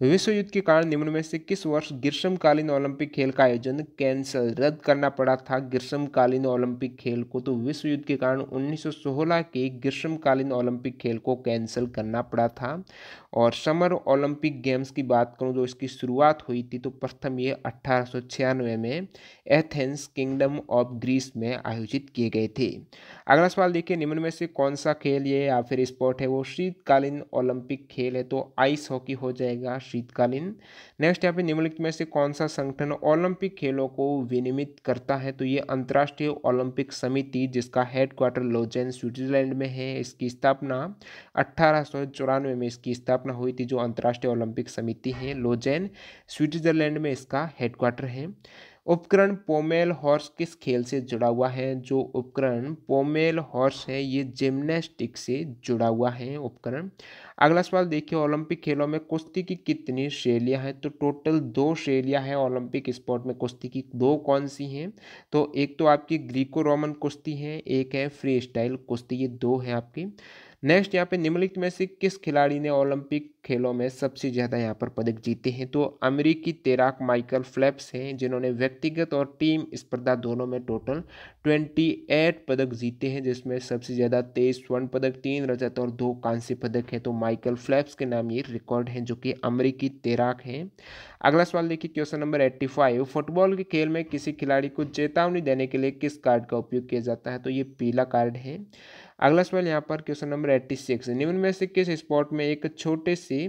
विश्व युद्ध के कारण निम्न में से किस वर्ष ग्रीष्मकालीन ओलंपिक खेल का आयोजन कैंसिल रद्द करना पड़ा था ग्रीष्मकालीन ओलंपिक खेल को तो विश्व युद्ध के कारण 1916 के ग्रीष्मकालीन ओलंपिक खेल को कैंसिल करना पड़ा था और समर ओलंपिक गेम्स की बात करूँ जो इसकी शुरुआत हुई थी तो प्रथम ये अट्ठारह में एथेंस किंगडम ऑफ ग्रीस में आयोजित किए गए थे अगला सवाल देखिए निम्न में से कौन सा खेल ये या फिर स्पोर्ट है वो शीतकालीन ओलंपिक खेल है तो आइस हॉकी हो जाएगा शीतकालीन नेक्स्ट यहाँ पे निम्नलिखित में से कौन सा संगठन ओलंपिक खेलों को विनियमित करता है तो ये अंतर्राष्ट्रीय ओलंपिक समिति जिसका हेडक्वार्टर लोजेन स्विट्जरलैंड में है इसकी स्थापना अट्ठारह में इसकी स्थापना स्थापना हुई थी जो अंतर्राष्ट्रीय ओलंपिक समिति है लोजेन स्विट्जरलैंड में इसका हेडक्वार्टर है उपकरण पोमेल हॉर्स किस खेल से जुड़ा हुआ है जो उपकरण पोमेल हॉर्स है ये जिम्नास्टिक से जुड़ा हुआ है उपकरण अगला सवाल देखिए ओलंपिक खेलों में कुश्ती की कितनी शैलियां हैं तो टोटल दो शैलियां हैं ओलंपिक स्पोर्ट में कुश्ती की दो कौन सी हैं तो एक तो आपकी ग्रीको रोमन कुश्ती है एक है फ्री स्टाइल कुश्ती ये दो है आपकी नेक्स्ट यहाँ पे निम्नलिखित में से किस खिलाड़ी ने ओलंपिक खेलों में सबसे ज़्यादा यहाँ पर पदक जीते हैं तो अमेरिकी तैराक माइकल फ्लैप्स हैं जिन्होंने व्यक्तिगत और टीम स्पर्धा दोनों में टोटल ट्वेंटी एट पदक जीते हैं जिसमें सबसे ज़्यादा तेईस स्वर्ण पदक तीन रजत और दो कांस्य पदक हैं तो माइकल फ्लैप्स के नाम ये रिकॉर्ड हैं जो कि अमरीकी तैराक हैं अगला सवाल देखिए question number eighty five football के खेल में किसी खिलाड़ी को चेतावनी देने के लिए किस कार्ड का उपयोग किया जाता है तो ये पीला कार्ड है अगला सवाल यहाँ पर क्वेश्चन नंबर एट्टी सिक्स निम्न में से किस स्पॉट में एक छोटे सी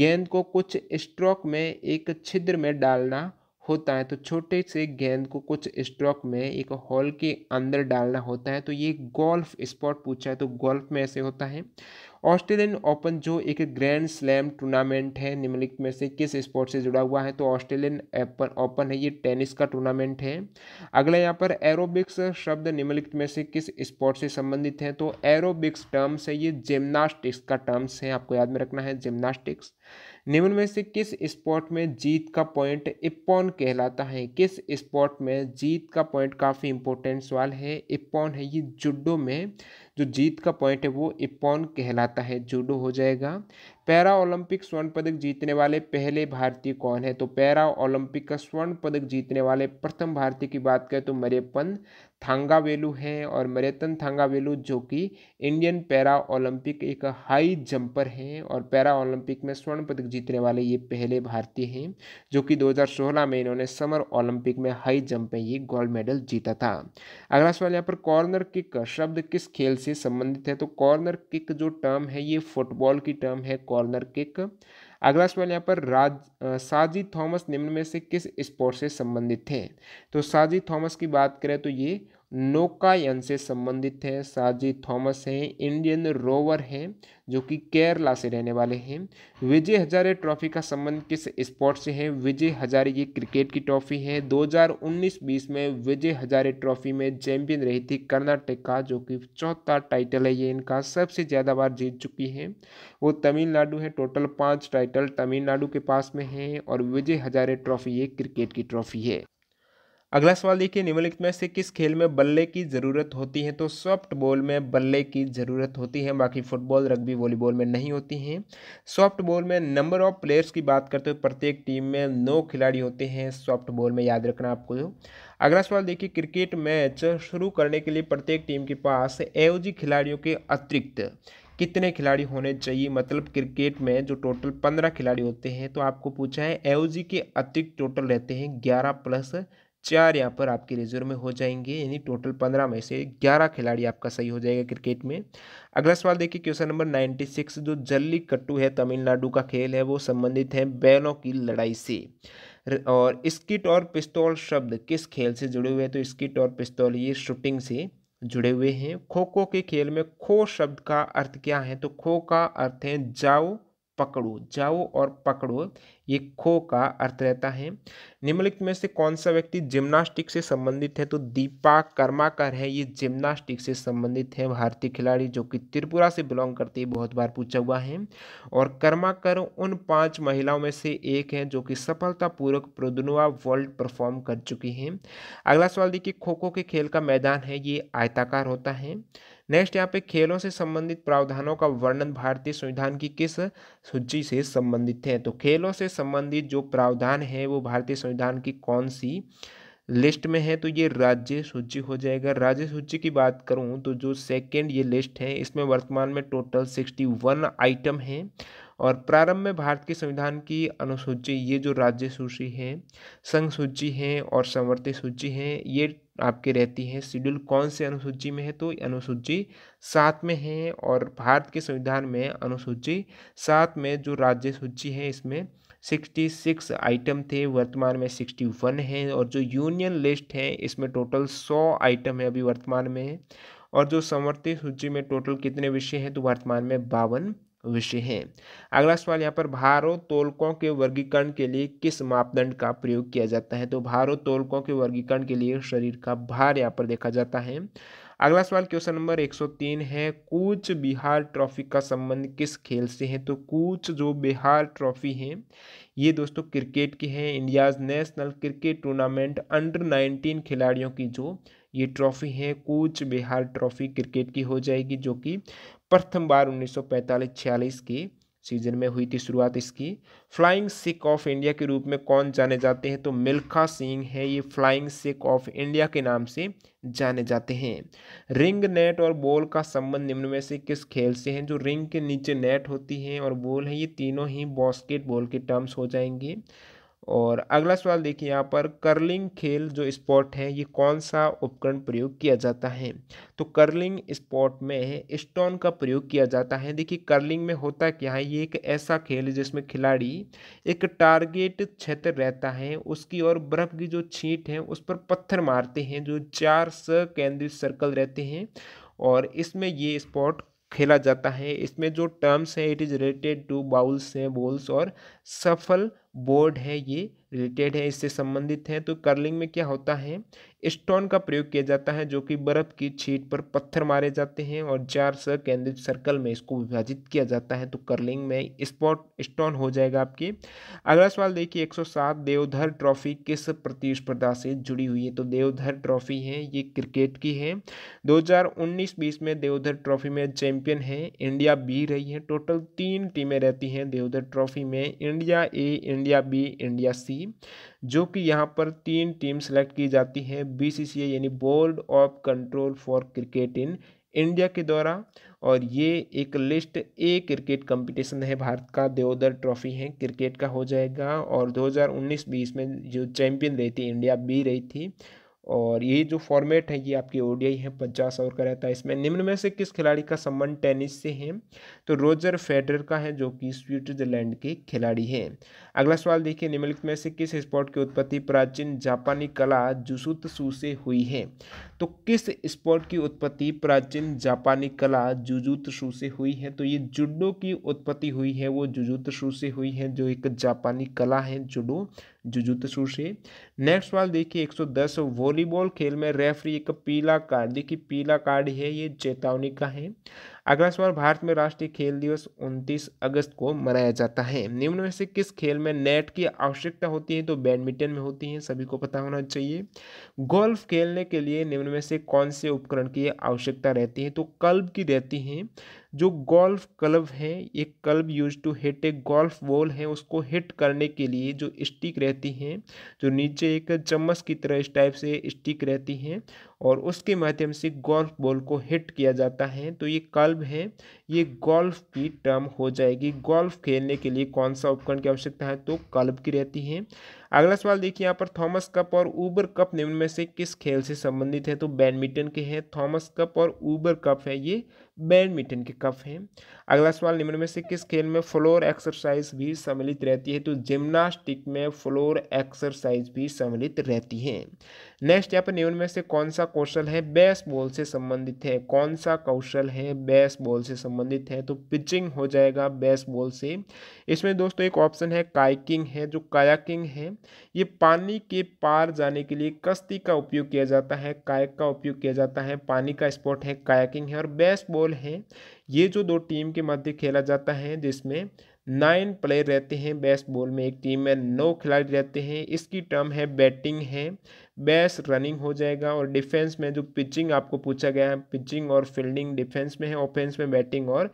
गेंद को कुछ स्ट्रोक में एक छिद्र में डालना होता है तो छोटे से गेंद को कुछ स्ट्रोक में एक हॉल के अंदर डालना होता है तो ये गोल्फ स्पॉट पूछा है तो गोल्फ में ऐसे होता है ऑस्ट्रेलियन ओपन जो एक ग्रैंड स्लैम टूर्नामेंट है निम्नलिखित में से किस स्पोर्ट से जुड़ा हुआ है तो ऑस्ट्रेलियन ओपन है ये टेनिस का टूर्नामेंट है अगला यहाँ पर एरोबिक्स शब्द निम्नलिखित में से किस स्पोर्ट से संबंधित है तो एरोबिक्स टर्म्स है ये जिम्नास्टिक्स का टर्म्स है आपको याद में रखना है जिम्नास्टिक्स निम्न में से किस स्पॉट में जीत का पॉइंट इपॉन कहलाता है किस स्पॉट में जीत का पॉइंट काफ़ी इंपॉर्टेंट सवाल है इपॉन है ये जुडो में जो जीत का पॉइंट है वो इपॉन कहलाता है जूडो हो जाएगा पैरा ओलंपिक स्वर्ण पदक जीतने वाले पहले भारतीय कौन है तो पैरा ओलंपिक का स्वर्ण पदक जीतने वाले प्रथम भारतीय की बात करें तो मरेपन थांगावेलू हैं और मरेतन थांगावेलू जो कि इंडियन पैरा ओलंपिक एक हाई जंपर हैं और पैरा ओलंपिक में स्वर्ण पदक जीतने वाले ये पहले भारतीय हैं जो कि 2016 में इन्होंने समर ओलंपिक में हाई जंप में ये गोल्ड मेडल जीता था अगला सवाल यहाँ पर कॉर्नर किक शब्द किस खेल से संबंधित है तो कॉर्नर किक जो टर्म है ये फुटबॉल की टर्म है कॉर्नर किक अगला सवाल यहाँ पर राज साजी थॉमस निम्न में से किस स्पोर्ट से संबंधित थे तो साजी थॉमस की बात करें तो ये नौकायन से संबंधित हैं साजी थॉमस हैं इंडियन रोवर हैं जो कि केरला से रहने वाले हैं विजय हजारे ट्रॉफी का संबंध किस स्पोर्ट से है विजय हजारे ये क्रिकेट की ट्रॉफी है 2019-20 में विजय हजारे ट्रॉफी में चैंपियन रही थी कर्नाटक का जो कि चौथा टाइटल है ये इनका सबसे ज़्यादा बार जीत चुकी है वो तमिलनाडु है टोटल पाँच टाइटल तमिलनाडु के पास में है और विजय हजारे ट्रॉफी ये क्रिकेट की ट्रॉफी है अगला सवाल देखिए निम्नलिखित में से किस खेल में बल्ले की ज़रूरत होती है तो सॉफ्ट बॉल में बल्ले की ज़रूरत होती है बाकी फुटबॉल रग्बी वॉलीबॉल में नहीं होती हैं सॉफ्ट बॉल में नंबर ऑफ प्लेयर्स की बात करते हुए प्रत्येक टीम में नौ खिलाड़ी होते हैं सॉफ्ट बॉल में याद रखना आपको अगला सवाल देखिए क्रिकेट मैच शुरू करने के लिए प्रत्येक टीम के पास एओजी खिलाड़ियों के अतिरिक्त कितने खिलाड़ी होने चाहिए मतलब क्रिकेट में जो टोटल पंद्रह खिलाड़ी होते हैं तो आपको पूछा है एओजी के अतिरिक्त टोटल रहते हैं ग्यारह प्लस चार यहाँ पर आपके रिजर्व में हो जाएंगे यानी टोटल पंद्रह में से ग्यारह खिलाड़ी आपका सही हो जाएगा क्रिकेट में अगला सवाल देखिए क्वेश्चन नंबर नाइन्टी सिक्स जो जल्ली कट्टू है तमिलनाडु का खेल है वो संबंधित है बैलों की लड़ाई से और स्किट और पिस्तौल शब्द किस खेल से जुड़े हुए हैं तो स्किट और पिस्तौल ये शूटिंग से जुड़े हुए हैं खो खो के खेल में खो शब्द का अर्थ क्या है तो खो का अर्थ है जाओ पकड़ो जाओ और पकड़ो ये खो का अर्थ रहता है निम्नलिखित में से कौन सा व्यक्ति जिम्नास्टिक से संबंधित है तो दीपा कर्माकर है ये जिम्नास्टिक से संबंधित है भारतीय खिलाड़ी जो कि त्रिपुरा से बिलोंग करते हैं बहुत बार पूछा हुआ है और कर्माकर उन पांच महिलाओं में से एक है जो कि सफलतापूर्वक प्रोदनुआ वर्ल्ड परफॉर्म कर चुकी हैं अगला सवाल देखिए खो खो के खेल का मैदान है ये आयताकार होता है नेक्स्ट यहाँ पे खेलों से संबंधित प्रावधानों का वर्णन भारतीय संविधान की किस सूची से संबंधित है तो खेलों से संबंधित जो प्रावधान है वो भारतीय संविधान की कौन सी लिस्ट में है तो ये राज्य सूची हो जाएगा राज्य सूची की बात करूँ तो जो सेकेंड ये लिस्ट है इसमें वर्तमान में टोटल सिक्सटी वन आइटम हैं और प्रारंभ में भारत के संविधान की अनुसूची ये जो राज्य सूची है संघ सूची है और संवर्ती सूची है ये आपके रहती है शेड्यूल कौन से अनुसूची में है तो अनुसूची सात में है और भारत के संविधान में अनुसूची सात में जो राज्य सूची है इसमें सिक्सटी सिक्स आइटम थे वर्तमान में सिक्सटी वन है और जो यूनियन लिस्ट है इसमें टोटल सौ आइटम है अभी वर्तमान में और जो समर्थित सूची में टोटल कितने विषय हैं तो वर्तमान में बावन विषय हैं अगला सवाल यहाँ पर भारोत्तोलकों के वर्गीकरण के लिए किस मापदंड का प्रयोग किया जाता है तो भारोत्तोलकों के वर्गीकरण के लिए शरीर का भार यहाँ पर देखा जाता है अगला सवाल क्वेश्चन नंबर 103 है कूच बिहार ट्रॉफी का संबंध किस खेल से है तो कूच जो बिहार ट्रॉफी है ये दोस्तों क्रिकेट की है India's national cricket tournament under 19 खिलाड़ियों की जो ये ट्रॉफी है कूच बिहार ट्रॉफी क्रिकेट की हो जाएगी जो कि प्रथम बार 1945-46 के सीजन में हुई थी शुरुआत इसकी फ्लाइंग सिख ऑफ इंडिया के रूप में कौन जाने जाते हैं तो मिल्खा सिंह है ये फ्लाइंग सिख ऑफ इंडिया के नाम से जाने जाते हैं रिंग नेट और बॉल का संबंध निम्न में से किस खेल से है जो रिंग के नीचे नेट होती है और बॉल है ये तीनों ही बॉस्केट बॉल के टर्म्स हो जाएंगे और अगला सवाल देखिए यहाँ पर कर्लिंग खेल जो स्पोर्ट है ये कौन सा उपकरण प्रयोग किया जाता है तो कर्लिंग स्पोर्ट में स्टोन का प्रयोग किया जाता है देखिए कर्लिंग में होता क्या है ये एक ऐसा खेल है जिसमें खिलाड़ी एक टारगेट क्षेत्र रहता है उसकी और बर्फ की जो छींट है उस पर पत्थर मारते हैं जो चार केंद्रित सर्कल रहते हैं और इसमें ये स्पोर्ट खेला जाता है इसमें जो टर्म्स हैं it is related to bowls हैं बॉल्स और सफल बोर्ड है ये रिलेटेड है इससे संबंधित है तो कर्लिंग में क्या होता है स्टोन का प्रयोग किया जाता है जो कि बर्फ की छीट पर पत्थर मारे जाते हैं और चार सह केंद्रित सर्कल में इसको विभाजित किया जाता है तो कर्लिंग में स्पॉट स्टोन हो जाएगा आपके अगला सवाल देखिए 107 देवधर ट्रॉफी किस प्रतिस्पर्धा से जुड़ी हुई है तो देवधर ट्रॉफी है ये क्रिकेट की है दो हजार में देवधर ट्रॉफी में चैंपियन है इंडिया बी रही है टोटल तीन टीमें रहती हैं देवधर ट्रॉफी में India A India B India C जो कि यहाँ पर तीन टीम सेलेक्ट की जाती है बीसीसीआई यानी board of control for cricket in India के द्वारा और ये एक लिस्ट ए क्रिकेट कंपटीशन है भारत का देवोदर ट्रॉफी है क्रिकेट का हो जाएगा और 2019-20 में जो चैंपियन रही थी इंडिया बी रही थी और ये जो फॉर्मेट है ये आपके ओडीआई है पचास ओवर का रहता है इसमें निम्न में से किस खिलाड़ी का संबंध टेनिस से है तो रोजर फेडर का है जो कि स्विट्जरलैंड के खिलाड़ी हैं अगला सवाल देखिए निम्नलिखित में से किस स्पोर्ट की उत्पत्ति प्राचीन जापानी कला जुजुत्सु से हुई है तो किस स्पोर्ट की उत्पत्ति प्राचीन जापानी कला जुजुत्सु से हुई है तो ये जुडो की उत्पत्ति हुई है वो जुजुत्सु से हुई है जो एक जापानी कला है जुडो जुजुत्सु से नेक्स्ट सवाल देखिए 110 वॉलीबॉल खेल में रेफरी एक पीला कार्ड देखिए पीला कार्ड है ये चेतावनी का है अगला सवाल भारत में राष्ट्रीय खेल दिवस 29 अगस्त को मनाया जाता है निम्न में से किस खेल में नेट की आवश्यकता होती है तो बैडमिंटन में होती है सभी को पता होना चाहिए गोल्फ खेलने के लिए निम्न में से कौन से उपकरण की आवश्यकता रहती है तो कल्ब की रहती है जो गोल्फ क्लब है एक क्लब यूज टू हिट एक गोल्फ बॉल है उसको हिट करने के लिए जो स्टिक रहती हैं जो नीचे एक चम्मच की तरह इस टाइप से स्टिक रहती हैं और उसके माध्यम से गोल्फ बॉल को हिट किया जाता है तो ये क्लब है ये गोल्फ की टर्म हो जाएगी गोल्फ खेलने के लिए कौन सा उपकरण की आवश्यकता है तो क्लब की रहती है अगला सवाल देखिए यहाँ पर थॉमस कप और ऊबर कप निम्न में से किस खेल से संबंधित है तो बैडमिंटन के हैं थॉमस कप और ऊबर कप है ये बैडमिंटन के कप हैं अगला सवाल निम्न में से किस खेल में फ्लोर एक्सरसाइज भी सम्मिलित रहती है तो जिम्नास्टिक में फ्लोर एक्सरसाइज भी सम्मिलित रहती है नेक्स्ट यहाँ पर निम्न में से कौन सा कौशल है बेसबॉल से संबंधित है कौन सा कौशल है बेसबॉल से संबंधित है तो पिचिंग हो जाएगा बेसबॉल से इसमें दोस्तों एक ऑप्शन है काइकिंग है जो कायाकिंग है ये पानी के पार जाने के लिए कश्ती का उपयोग किया जाता है कायक का उपयोग किया जाता है पानी का स्पोर्ट है कायाकिंग है और बेसबॉल बॉल है ये जो दो टीम के मध्य खेला जाता है जिसमें नाइन प्लेयर रहते हैं बेस्ट बॉल में एक टीम में नौ खिलाड़ी रहते हैं इसकी टर्म है बैटिंग है बेस रनिंग हो जाएगा और डिफेंस में जो पिचिंग आपको पूछा गया है पिचिंग और फील्डिंग डिफेंस में है ऑफेंस में बैटिंग और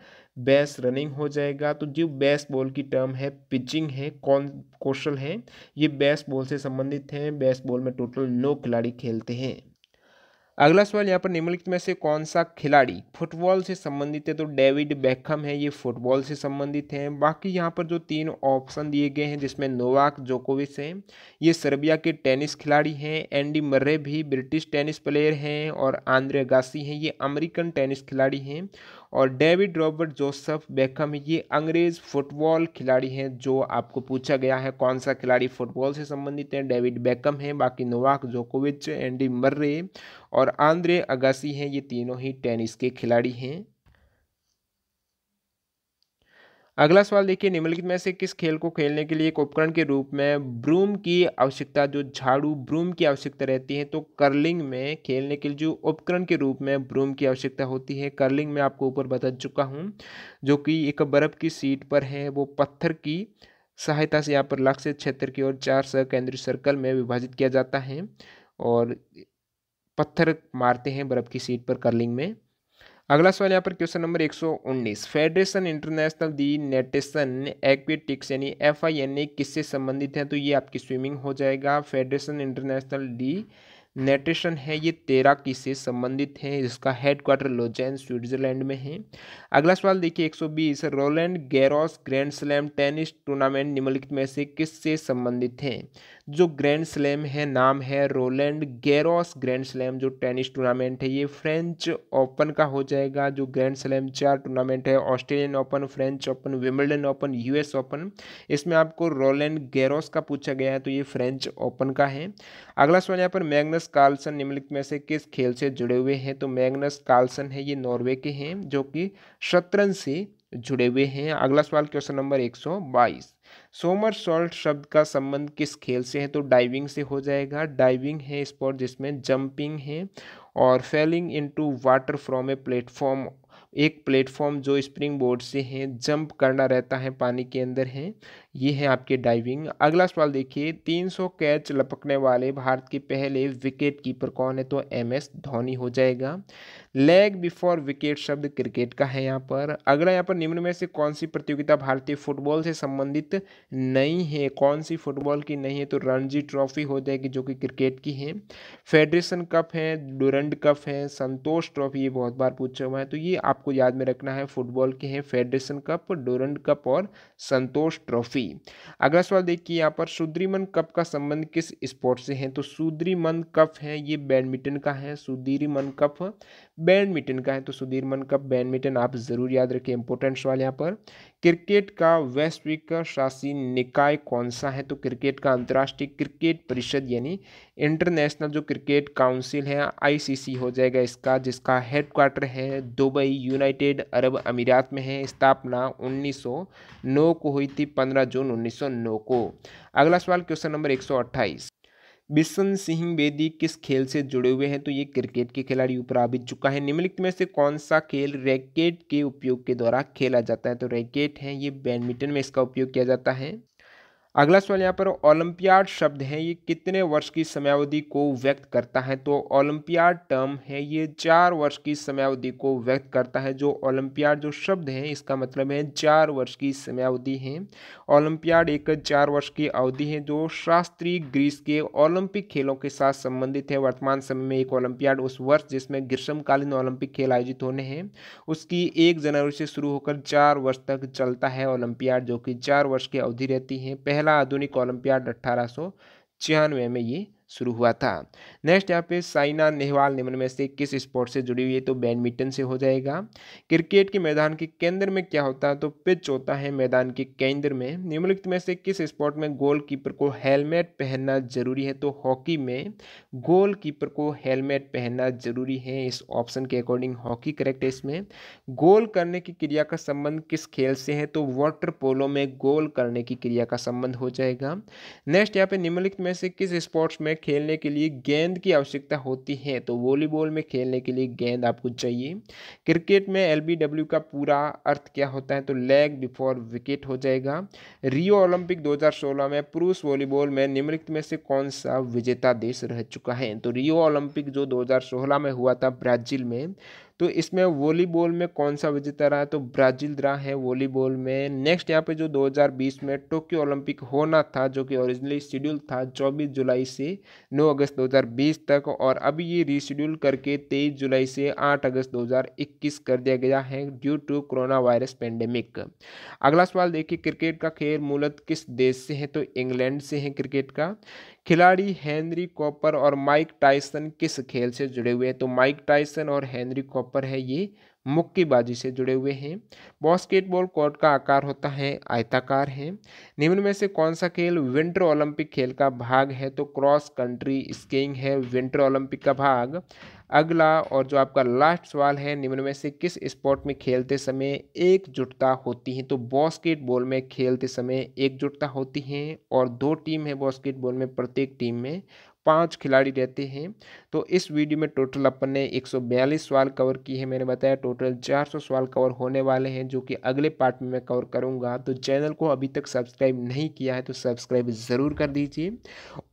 बेस रनिंग हो जाएगा तो जो बेस्ट बॉल की टर्म है पिचिंग है कौन कौशल है ये बेस्ट बॉल से संबंधित हैं बेस्ट बॉल में टोटल नौ खिलाड़ी खेलते हैं अगला सवाल यहाँ पर निम्नलिखित में से कौन सा खिलाड़ी फुटबॉल से संबंधित है तो डेविड बेकहम है ये फुटबॉल से संबंधित हैं बाकी यहाँ पर जो तीन ऑप्शन दिए गए हैं जिसमें नोवाक जोकोविच हैं ये सर्बिया के टेनिस खिलाड़ी हैं एंडी मर्रे भी ब्रिटिश टेनिस प्लेयर हैं और आंद्रे गासी हैं ये अमेरिकन टेनिस खिलाड़ी हैं और डेविड रॉबर्ट जोसफ बेकम ये अंग्रेज़ फुटबॉल खिलाड़ी हैं जो आपको पूछा गया है कौन सा खिलाड़ी फुटबॉल से संबंधित हैं डेविड बेकम हैं बाकी नोवाक जोकोविच एंडी मर्रे और आंद्रे अगासी हैं ये तीनों ही टेनिस के खिलाड़ी हैं अगला सवाल देखिए निम्नलिखित में से किस खेल को खेलने के लिए एक उपकरण के रूप में ब्रूम की आवश्यकता जो झाड़ू ब्रूम की आवश्यकता रहती है तो कर्लिंग में खेलने के लिए जो उपकरण के रूप में ब्रूम की आवश्यकता होती है कर्लिंग में आपको ऊपर बता चुका हूँ जो कि एक बर्फ़ की सीट पर है वो पत्थर की सहायता से यहाँ पर लक्ष्य क्षेत्र की ओर चार सह केंद्रीय सर्कल में विभाजित किया जाता है और पत्थर मारते हैं बर्फ़ की सीट पर कर्लिंग में अगला सवाल यहाँ पर क्वेश्चन नंबर 119 फेडरेशन इंटरनेशनल दी नेटेशन एक्वेटिक्स यानी एफ आई एन ए किससे संबंधित है तो ये आपकी स्विमिंग हो जाएगा फेडरेशन इंटरनेशनल डी नेटेशन है ये तेरा से संबंधित है इसका हेडक्वार्टर लोजैन स्विट्जरलैंड में है अगला सवाल देखिए 120 Roland Garros grand slam tennis tournament निम्नलिखित में से किससे संबंधित है जो ग्रैंड स्लैम है नाम है रोलैंड गैरोस ग्रैंड स्लैम जो टेनिस टूर्नामेंट है ये फ्रेंच ओपन का हो जाएगा जो ग्रैंड स्लैम चार टूर्नामेंट है Australian Open French Open Wimbledon Open US Open इसमें आपको रोलैंड गैरोस का पूछा गया है तो ये फ्रेंच ओपन का है अगला सवाल यहाँ पर मैग्नस कार्लसन निम्नलिखित में से किस खेल से जुड़े हुए हैं तो मैग्नस कार्लसन है ये नॉर्वे के हैं जो कि शतरंज से जुड़े हुए हैं अगला सवाल क्वेश्चन नंबर 122 सोमर सॉल्ट शब्द का संबंध किस खेल से है तो डाइविंग से हो जाएगा डाइविंग है स्पोर्ट जिसमें जंपिंग है और falling into water from a platform एक प्लेटफॉर्म जो स्प्रिंग बोर्ड से है जंप करना रहता है पानी के अंदर है ये है आपके डाइविंग अगला सवाल देखिए 300 कैच लपकने वाले भारत के पहले विकेट कीपर कौन है तो एम एस धोनी हो जाएगा लेग बिफोर विकेट शब्द क्रिकेट का है यहाँ पर अगला यहाँ पर निम्न में से कौन सी प्रतियोगिता भारतीय फुटबॉल से संबंधित नहीं है कौन सी फुटबॉल की नहीं है तो रणजी ट्रॉफी हो जाएगी जो कि क्रिकेट की है फेडरेशन कप है डुरंड कप है संतोष ट्रॉफी ये बहुत बार पूछा हुआ है तो ये आपको याद में रखना है फुटबॉल के हैं फेडरेशन कप डोरंड कप और संतोष ट्रॉफी थ्री अगला सवाल देखिए यहाँ पर सुद्रीमन कप का संबंध किस स्पोर्ट से है तो सुद्रीमन कप है ये बैडमिंटन का है सुदीरिमन कप बैडमिंटन का है तो सुधीर मन कप बैडमिंटन आप ज़रूर याद रखें इंपॉर्टेंट सवाल यहाँ पर क्रिकेट का वैश्विक शासी निकाय कौन सा है तो क्रिकेट का अंतर्राष्ट्रीय क्रिकेट परिषद यानी इंटरनेशनल जो क्रिकेट काउंसिल है आईसीसी हो जाएगा इसका जिसका हेडक्वार्टर है दुबई यूनाइटेड अरब अमीरात में है स्थापना 1909 को हुई थी 15 जून 1909 को अगला सवाल क्वेश्चन नंबर 128 बिशन सिंह बेदी किस खेल से जुड़े हुए हैं तो ये क्रिकेट के खिलाड़ी ऊपर आ भी चुका है निम्नलिखित में से कौन सा खेल रैकेट के उपयोग के द्वारा खेला जाता है तो रैकेट है ये बैडमिंटन में इसका उपयोग किया जाता है अगला सवाल यहाँ पर ओलंपियाड शब्द है ये कितने वर्ष की समयावधि को व्यक्त करता है तो ओलंपियाड टर्म है ये चार वर्ष की समयावधि को व्यक्त करता है जो ओलंपियाड जो शब्द है इसका मतलब है चार वर्ष की समयावधि है ओलंपियाड एक चार वर्ष की अवधि है जो शास्त्रीय ग्रीस के ओलंपिक खेलों के साथ संबंधित है वर्तमान समय में एक ओलंपियाड उस वर्ष जिसमें ग्रीष्मकालीन ओलंपिक खेल आयोजित होने हैं उसकी एक जनवरी से शुरू होकर चार वर्ष तक चलता है ओलंपियाड जो कि चार वर्ष की अवधि रहती है पहले पहला आधुनिक ओलंपियाड अट्ठारह में ये शुरू हुआ था नेक्स्ट यहाँ पे साइना नेहवाल निम्न में से किस स्पोर्ट से जुड़ी हुई है तो बैडमिंटन से हो जाएगा क्रिकेट के मैदान के केंद्र में क्या होता है तो पिच होता है मैदान के केंद्र में निम्नलिखित में से किस स्पोर्ट में गोलकीपर को हेलमेट पहनना जरूरी है तो हॉकी में गोलकीपर को हेलमेट पहनना जरूरी है इस ऑप्शन के अकॉर्डिंग हॉकी करेक्ट है इसमें गोल करने की क्रिया का संबंध किस खेल से है तो वाटर पोलो में गोल करने की क्रिया का संबंध हो जाएगा नेक्स्ट यहाँ पे निम्नलिखित में से किस स्पोर्ट्स में खेलने के लिए गेंद की आवश्यकता होती है तो वॉलीबॉल में खेलने के लिए गेंद आपको चाहिए क्रिकेट में एल का पूरा अर्थ क्या होता है तो लेग बिफोर विकेट हो जाएगा रियो ओलंपिक 2016 में पुरुष वॉलीबॉल में निम्नलिखित में से कौन सा विजेता देश रह चुका है तो रियो ओलंपिक जो 2016 में हुआ था ब्राज़ील में तो इसमें वॉलीबॉल में कौन सा विजेता रहा तो ब्राज़ील रहा है वॉलीबॉल में नेक्स्ट यहाँ पे जो 2020 में टोक्यो ओलंपिक होना था जो कि ओरिजिनली शेड्यूल था 24 जुलाई से 9 अगस्त 2020 तक और अभी ये रीशेड्यूल करके 23 जुलाई से 8 अगस्त 2021 कर दिया गया है due to corona virus pandemic अगला सवाल देखिए क्रिकेट का खेल मूलत किस देश से है तो इंग्लैंड से है क्रिकेट का खिलाड़ी हेनरी कॉपर और माइक टाइसन किस खेल से जुड़े हुए हैं तो माइक टाइसन और हेनरी कॉपर पर है ये मुक्केबाजी से जुड़े हुए हैं बास्केटबॉल कोर्ट का आकार होता है आयताकार है निम्न में से कौन सा खेल विंटर ओलंपिक खेल का भाग है तो क्रॉस कंट्री स्कीइंग है विंटर ओलंपिक का भाग अगला और जो आपका लास्ट सवाल है निम्न में से किस स्पोर्ट में खेलते समय एकजुटता होती है तो बॉस्केटबॉल में खेलते समय एकजुटता होती है और दो टीम है बॉस्केटबॉल में प्रत्येक टीम में पाँच खिलाड़ी रहते हैं तो इस वीडियो में टोटल अपन ने 142 सवाल कवर किए हैं मैंने बताया टोटल 400 सवाल कवर होने वाले हैं जो कि अगले पार्ट में मैं कवर करूंगा तो चैनल को अभी तक सब्सक्राइब नहीं किया है तो सब्सक्राइब ज़रूर कर दीजिए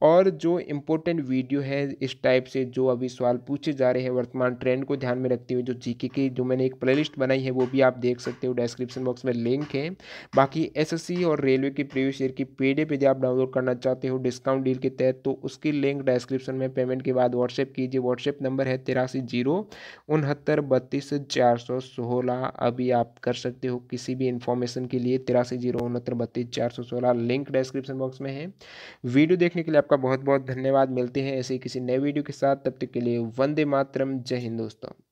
और जो इम्पोर्टेंट वीडियो है इस टाइप से जो अभी सवाल पूछे जा रहे हैं वर्तमान ट्रेंड को ध्यान में रखते हुए जो जी की जो मैंने एक प्ले बनाई है वो भी आप देख सकते हो डिस्क्रिप्शन बॉक्स में लिंक है बाकी एस और रेलवे की प्रीवियस ईयर की पी पे आप डाउनलोड करना चाहते हो डिस्काउंट डील के तहत तो उसकी लिंक लिंक डिस्क्रिप्शन में पेमेंट के बाद व्हाट्सएप कीजिए व्हाट्सएप नंबर है तिरासी जीरो उनहत्तर बत्तीस चार सौ सोलह अभी आप कर सकते हो किसी भी इन्फॉर्मेशन के लिए तिरासी जीरो उनहत्तर बत्तीस चार सौ सोलह लिंक डिस्क्रिप्शन बॉक्स में है वीडियो देखने के लिए आपका बहुत बहुत धन्यवाद मिलते हैं ऐसे किसी नए वीडियो के साथ तब तक के लिए वंदे मातरम जय हिंद दोस्तों